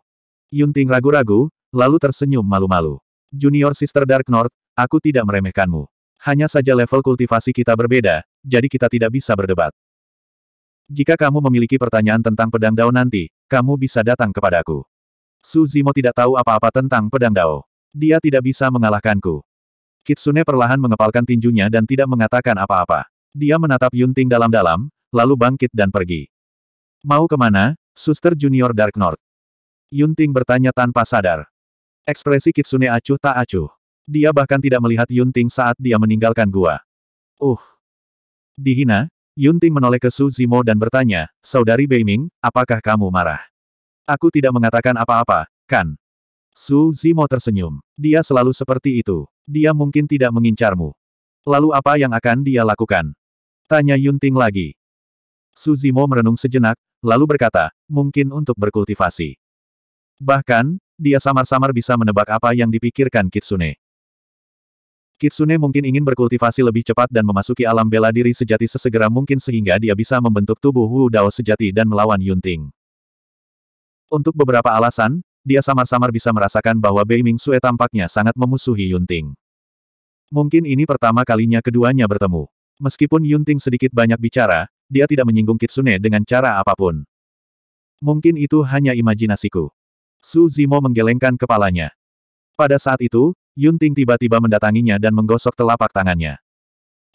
Yunting ragu-ragu, lalu tersenyum malu-malu. Junior Sister Dark North, aku tidak meremehkanmu. Hanya saja level kultivasi kita berbeda, jadi kita tidak bisa berdebat. Jika kamu memiliki pertanyaan tentang pedang dao nanti, kamu bisa datang kepadaku. Su Zimo tidak tahu apa-apa tentang pedang dao. Dia tidak bisa mengalahkanku. Kitsune perlahan mengepalkan tinjunya dan tidak mengatakan apa-apa. Dia menatap Yunting dalam-dalam, lalu bangkit dan pergi. Mau kemana, suster junior Dark North? Yunting bertanya tanpa sadar. Ekspresi Kitsune acuh tak acuh. Dia bahkan tidak melihat Yunting saat dia meninggalkan gua. Uh. Dihina, Yunting menoleh ke Su Zimo dan bertanya, Saudari Beiming, apakah kamu marah? Aku tidak mengatakan apa-apa, kan? Su Zimo tersenyum. Dia selalu seperti itu. Dia mungkin tidak mengincarmu. Lalu apa yang akan dia lakukan? Tanya Yunting lagi. Su Zimo merenung sejenak, lalu berkata, mungkin untuk berkultivasi. Bahkan, dia samar-samar bisa menebak apa yang dipikirkan Kitsune. Kitsune mungkin ingin berkultivasi lebih cepat dan memasuki alam bela diri sejati sesegera mungkin sehingga dia bisa membentuk tubuh Wu Dao sejati dan melawan Yunting. Untuk beberapa alasan, dia samar-samar bisa merasakan bahwa Bei Ming Sue tampaknya sangat memusuhi Yunting. Mungkin ini pertama kalinya keduanya bertemu. Meskipun Yunting sedikit banyak bicara, dia tidak menyinggung Kitsune dengan cara apapun. Mungkin itu hanya imajinasiku. Su Zimo menggelengkan kepalanya. Pada saat itu, Yun Ting tiba-tiba mendatanginya dan menggosok telapak tangannya.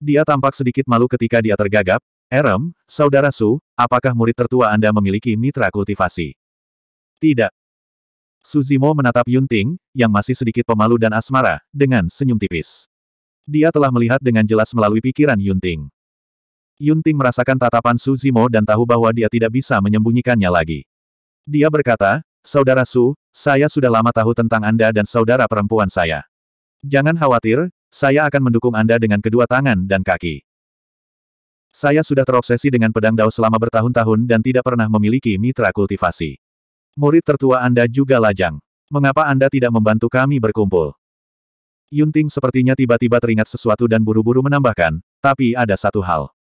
Dia tampak sedikit malu ketika dia tergagap, Erem, Saudara Su, apakah murid tertua Anda memiliki mitra kultivasi? Tidak. Suzimo menatap Yunting, yang masih sedikit pemalu dan asmara, dengan senyum tipis. Dia telah melihat dengan jelas melalui pikiran Yunting. Yunting merasakan tatapan Suzimo dan tahu bahwa dia tidak bisa menyembunyikannya lagi. Dia berkata, Saudara Su, saya sudah lama tahu tentang Anda dan saudara perempuan saya. Jangan khawatir, saya akan mendukung Anda dengan kedua tangan dan kaki. Saya sudah terobsesi dengan pedang Dao selama bertahun-tahun dan tidak pernah memiliki mitra kultivasi. Murid tertua Anda juga lajang. Mengapa Anda tidak membantu kami berkumpul? Yunting sepertinya tiba-tiba teringat sesuatu dan buru-buru menambahkan, tapi ada satu hal.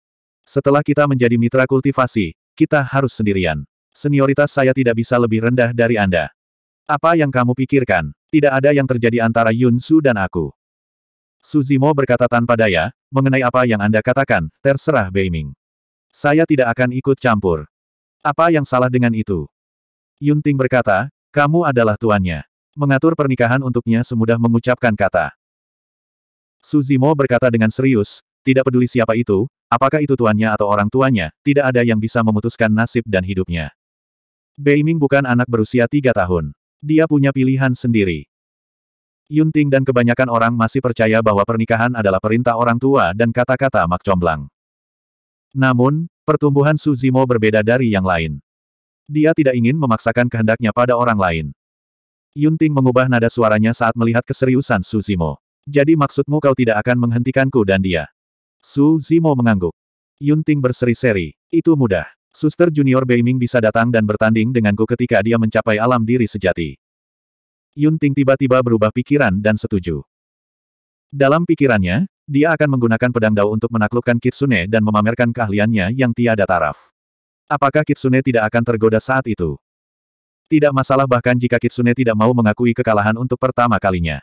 Setelah kita menjadi mitra kultivasi, kita harus sendirian. Senioritas saya tidak bisa lebih rendah dari Anda. Apa yang kamu pikirkan? Tidak ada yang terjadi antara Yun Su dan aku. Suzimo berkata tanpa daya, mengenai apa yang Anda katakan, terserah Beiming. Saya tidak akan ikut campur. Apa yang salah dengan itu? Yun Ting berkata, kamu adalah tuannya. Mengatur pernikahan untuknya semudah mengucapkan kata. Suzimo berkata dengan serius, tidak peduli siapa itu, apakah itu tuannya atau orang tuanya, tidak ada yang bisa memutuskan nasib dan hidupnya. Beiming bukan anak berusia tiga tahun. Dia punya pilihan sendiri. Yunting dan kebanyakan orang masih percaya bahwa pernikahan adalah perintah orang tua dan kata-kata mak comblang. Namun, pertumbuhan Suzimo berbeda dari yang lain. Dia tidak ingin memaksakan kehendaknya pada orang lain. Yunting mengubah nada suaranya saat melihat keseriusan Suzimo. Jadi maksudmu kau tidak akan menghentikanku dan dia? Su Zimo mengangguk. Yunting berseri-seri. Itu mudah. Suster junior Beiming bisa datang dan bertanding denganku ketika dia mencapai alam diri sejati. Yun Ting tiba-tiba berubah pikiran dan setuju. Dalam pikirannya, dia akan menggunakan pedang Dao untuk menaklukkan Kitsune dan memamerkan keahliannya yang tiada taraf. Apakah Kitsune tidak akan tergoda saat itu? Tidak masalah bahkan jika Kitsune tidak mau mengakui kekalahan untuk pertama kalinya.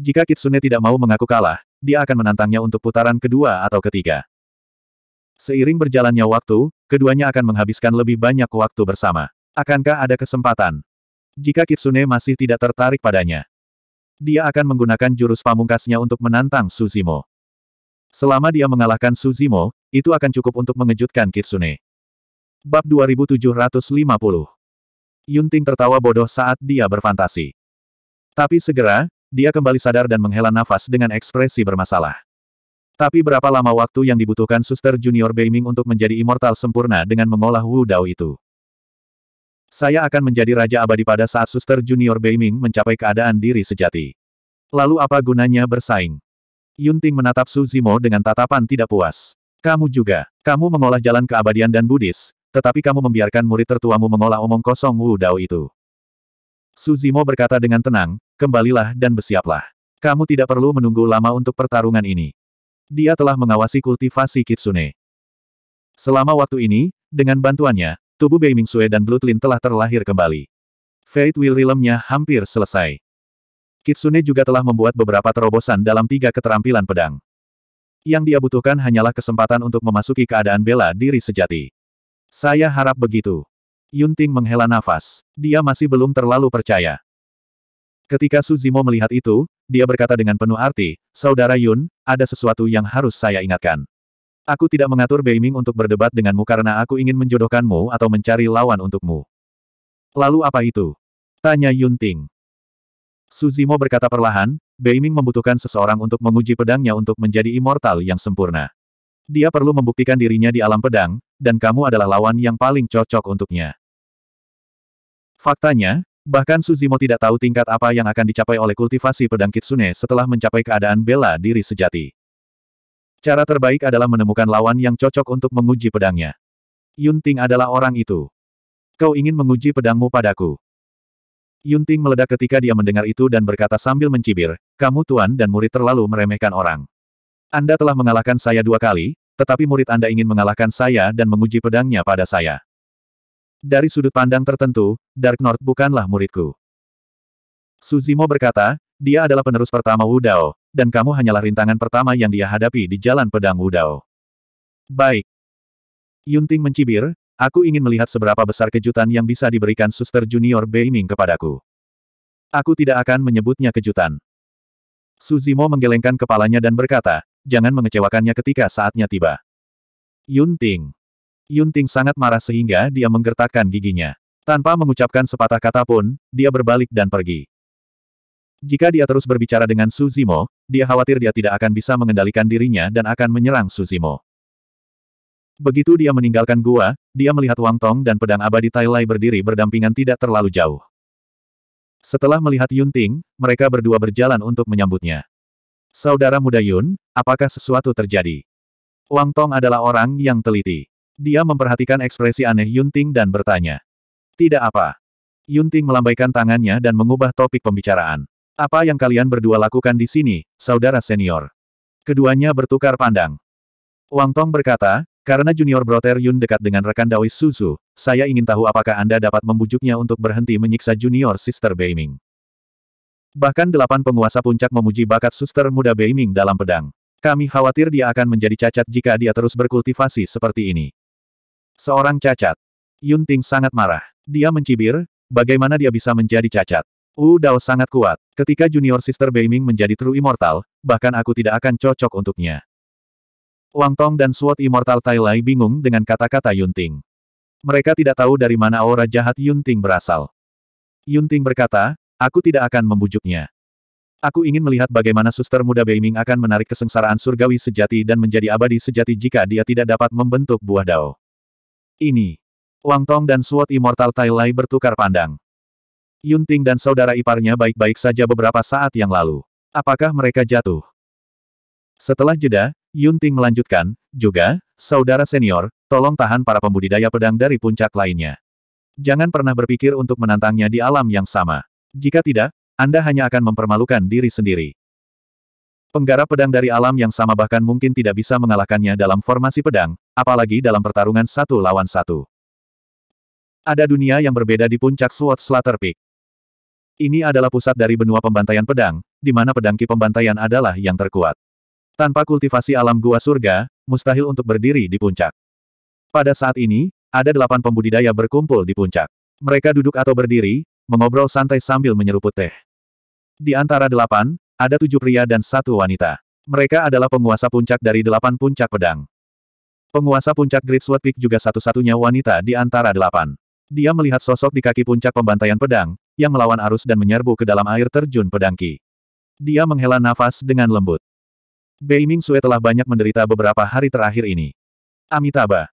Jika Kitsune tidak mau mengaku kalah, dia akan menantangnya untuk putaran kedua atau ketiga. Seiring berjalannya waktu, keduanya akan menghabiskan lebih banyak waktu bersama. Akankah ada kesempatan? Jika Kitsune masih tidak tertarik padanya, dia akan menggunakan jurus pamungkasnya untuk menantang Suzimo. Selama dia mengalahkan Suzimo, itu akan cukup untuk mengejutkan Kitsune. Bab 2750 Yunting tertawa bodoh saat dia berfantasi. Tapi segera, dia kembali sadar dan menghela nafas dengan ekspresi bermasalah. Tapi berapa lama waktu yang dibutuhkan suster junior Beiming untuk menjadi immortal sempurna dengan mengolah Wu Dao itu? Saya akan menjadi raja abadi pada saat suster junior Beiming mencapai keadaan diri sejati. Lalu apa gunanya bersaing? Yunting menatap Su Zimo dengan tatapan tidak puas. Kamu juga, kamu mengolah jalan keabadian dan Buddhis, tetapi kamu membiarkan murid tertuamu mengolah omong kosong Wu Dao itu. Su Zimo berkata dengan tenang, kembalilah dan bersiaplah. Kamu tidak perlu menunggu lama untuk pertarungan ini. Dia telah mengawasi kultivasi Kitsune. Selama waktu ini, dengan bantuannya, tubuh Bei Sue dan Blutlin telah terlahir kembali. Fate Will Realm-nya hampir selesai. Kitsune juga telah membuat beberapa terobosan dalam tiga keterampilan pedang. Yang dia butuhkan hanyalah kesempatan untuk memasuki keadaan bela diri sejati. Saya harap begitu. Yunting menghela nafas. Dia masih belum terlalu percaya. Ketika Suzimo melihat itu, dia berkata dengan penuh arti, Saudara Yun, ada sesuatu yang harus saya ingatkan. Aku tidak mengatur Beiming untuk berdebat denganmu karena aku ingin menjodohkanmu atau mencari lawan untukmu. Lalu apa itu? Tanya Yun Ting. Suzimo berkata perlahan, Beiming membutuhkan seseorang untuk menguji pedangnya untuk menjadi immortal yang sempurna. Dia perlu membuktikan dirinya di alam pedang, dan kamu adalah lawan yang paling cocok untuknya. Faktanya, Bahkan Suzimo tidak tahu tingkat apa yang akan dicapai oleh kultivasi pedang Kitsune setelah mencapai keadaan bela diri sejati. Cara terbaik adalah menemukan lawan yang cocok untuk menguji pedangnya. Yunting adalah orang itu. Kau ingin menguji pedangmu padaku. Yunting meledak ketika dia mendengar itu dan berkata sambil mencibir, kamu tuan dan murid terlalu meremehkan orang. Anda telah mengalahkan saya dua kali, tetapi murid Anda ingin mengalahkan saya dan menguji pedangnya pada saya. Dari sudut pandang tertentu, Dark North bukanlah muridku. Suzimo berkata, dia adalah penerus pertama Wudao, dan kamu hanyalah rintangan pertama yang dia hadapi di jalan pedang Wudao. Baik. Yunting mencibir, aku ingin melihat seberapa besar kejutan yang bisa diberikan suster junior Beiming kepadaku. Aku tidak akan menyebutnya kejutan. Suzimo menggelengkan kepalanya dan berkata, jangan mengecewakannya ketika saatnya tiba. Yunting. Yun Ting sangat marah sehingga dia menggertakkan giginya. Tanpa mengucapkan sepatah kata pun, dia berbalik dan pergi. Jika dia terus berbicara dengan Su Zimo, dia khawatir dia tidak akan bisa mengendalikan dirinya dan akan menyerang Su Zimo. Begitu dia meninggalkan gua, dia melihat Wang Tong dan pedang abadi Tai Lai berdiri berdampingan tidak terlalu jauh. Setelah melihat Yun Ting, mereka berdua berjalan untuk menyambutnya. Saudara muda Yun, apakah sesuatu terjadi? Wang Tong adalah orang yang teliti. Dia memperhatikan ekspresi aneh Yunting dan bertanya. Tidak apa. Yunting melambaikan tangannya dan mengubah topik pembicaraan. Apa yang kalian berdua lakukan di sini, saudara senior? Keduanya bertukar pandang. Wang Tong berkata, karena junior brother Yun dekat dengan rekan Daois Suzu, saya ingin tahu apakah Anda dapat membujuknya untuk berhenti menyiksa junior sister Beiming. Bahkan delapan penguasa puncak memuji bakat suster muda Beiming dalam pedang. Kami khawatir dia akan menjadi cacat jika dia terus berkultivasi seperti ini. Seorang cacat. Yun Ting sangat marah. Dia mencibir, bagaimana dia bisa menjadi cacat. Wu Dao sangat kuat. Ketika junior sister Beiming menjadi true immortal, bahkan aku tidak akan cocok untuknya. Wang Tong dan Sword Immortal Tai Lai bingung dengan kata-kata Yun Ting. Mereka tidak tahu dari mana aura jahat Yun Ting berasal. Yun Ting berkata, aku tidak akan membujuknya. Aku ingin melihat bagaimana suster muda Beiming akan menarik kesengsaraan surgawi sejati dan menjadi abadi sejati jika dia tidak dapat membentuk buah dao. Ini. Wang Tong dan Suot Immortal Tai Lai bertukar pandang. Yunting dan saudara iparnya baik-baik saja beberapa saat yang lalu. Apakah mereka jatuh? Setelah jeda, Yunting melanjutkan, juga, saudara senior, tolong tahan para pembudidaya pedang dari puncak lainnya. Jangan pernah berpikir untuk menantangnya di alam yang sama. Jika tidak, Anda hanya akan mempermalukan diri sendiri. Penggarap pedang dari alam yang sama bahkan mungkin tidak bisa mengalahkannya dalam formasi pedang, apalagi dalam pertarungan satu lawan satu. Ada dunia yang berbeda di puncak Sword Slater Peak. Ini adalah pusat dari benua pembantaian pedang, di mana pedangki pembantaian adalah yang terkuat. Tanpa kultivasi alam gua surga, mustahil untuk berdiri di puncak. Pada saat ini, ada delapan pembudidaya berkumpul di puncak. Mereka duduk atau berdiri, mengobrol santai sambil menyeruput teh. Di antara delapan, ada tujuh pria dan satu wanita. Mereka adalah penguasa puncak dari delapan puncak pedang. Penguasa puncak Great Sword Peak juga satu-satunya wanita di antara delapan. Dia melihat sosok di kaki puncak pembantaian pedang, yang melawan arus dan menyerbu ke dalam air terjun pedangki. Dia menghela nafas dengan lembut. Beiming Sue telah banyak menderita beberapa hari terakhir ini. Amitabha.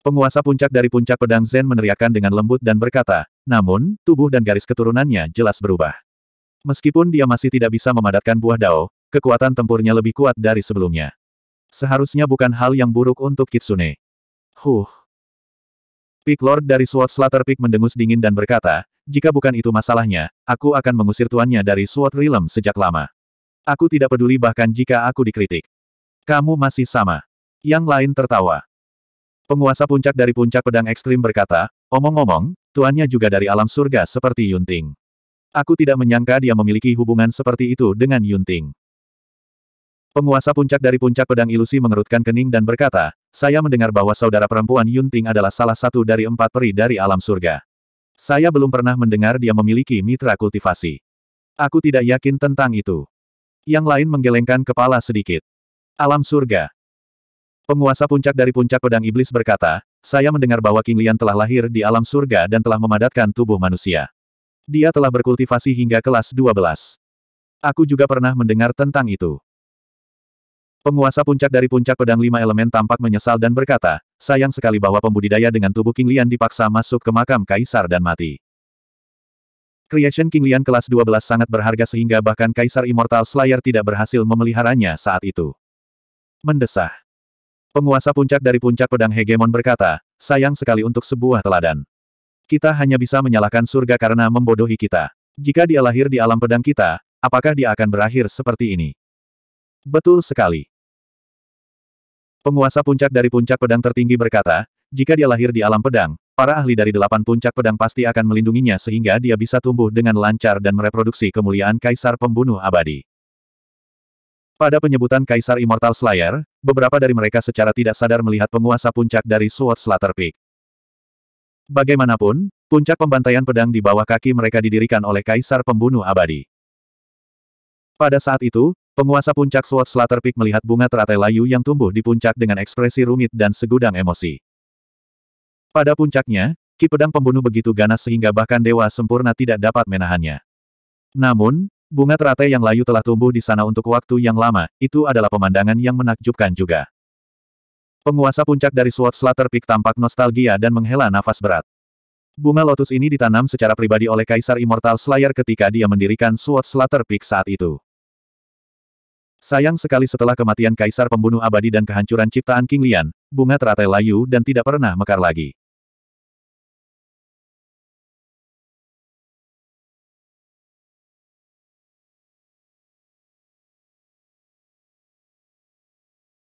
Penguasa puncak dari puncak pedang Zen meneriakkan dengan lembut dan berkata, namun, tubuh dan garis keturunannya jelas berubah. Meskipun dia masih tidak bisa memadatkan buah dao, kekuatan tempurnya lebih kuat dari sebelumnya. Seharusnya bukan hal yang buruk untuk Kitsune. Huh. Peak Lord dari Sword Slater Peak mendengus dingin dan berkata, jika bukan itu masalahnya, aku akan mengusir tuannya dari Sword Realm sejak lama. Aku tidak peduli bahkan jika aku dikritik. Kamu masih sama. Yang lain tertawa. Penguasa puncak dari puncak pedang ekstrim berkata, omong-omong, tuannya juga dari alam surga seperti Yunting. Aku tidak menyangka dia memiliki hubungan seperti itu dengan Yunting. Penguasa puncak dari puncak pedang ilusi mengerutkan kening dan berkata, saya mendengar bahwa saudara perempuan Yunting adalah salah satu dari empat peri dari alam surga. Saya belum pernah mendengar dia memiliki mitra kultivasi. Aku tidak yakin tentang itu. Yang lain menggelengkan kepala sedikit. Alam surga. Penguasa puncak dari puncak pedang iblis berkata, saya mendengar bahwa King Lian telah lahir di alam surga dan telah memadatkan tubuh manusia. Dia telah berkultivasi hingga kelas 12. Aku juga pernah mendengar tentang itu. Penguasa puncak dari puncak pedang lima elemen tampak menyesal dan berkata, sayang sekali bahwa pembudidaya dengan tubuh King Lian dipaksa masuk ke makam kaisar dan mati. Creation King Lian kelas 12 sangat berharga sehingga bahkan Kaisar Immortal Slayer tidak berhasil memeliharanya saat itu. Mendesah. Penguasa puncak dari puncak pedang hegemon berkata, sayang sekali untuk sebuah teladan. Kita hanya bisa menyalahkan surga karena membodohi kita. Jika dia lahir di alam pedang kita, apakah dia akan berakhir seperti ini? Betul sekali. Penguasa puncak dari puncak pedang tertinggi berkata, jika dia lahir di alam pedang, para ahli dari delapan puncak pedang pasti akan melindunginya sehingga dia bisa tumbuh dengan lancar dan mereproduksi kemuliaan Kaisar Pembunuh Abadi. Pada penyebutan Kaisar Immortal Slayer, beberapa dari mereka secara tidak sadar melihat penguasa puncak dari Sword Slatter Peak. Bagaimanapun, puncak pembantaian pedang di bawah kaki mereka didirikan oleh Kaisar Pembunuh Abadi. Pada saat itu, Penguasa puncak SWOT Slater Peak melihat bunga teratai layu yang tumbuh di puncak dengan ekspresi rumit dan segudang emosi. Pada puncaknya, ki pedang pembunuh begitu ganas sehingga bahkan dewa sempurna tidak dapat menahannya. Namun, bunga teratai yang layu telah tumbuh di sana untuk waktu yang lama, itu adalah pemandangan yang menakjubkan juga. Penguasa puncak dari SWOT Slater Peak tampak nostalgia dan menghela nafas berat. Bunga lotus ini ditanam secara pribadi oleh Kaisar Immortal Slayer ketika dia mendirikan SWOT Slater Peak saat itu. Sayang sekali setelah kematian Kaisar Pembunuh Abadi dan kehancuran ciptaan King Lian, bunga teratai layu dan tidak pernah mekar lagi.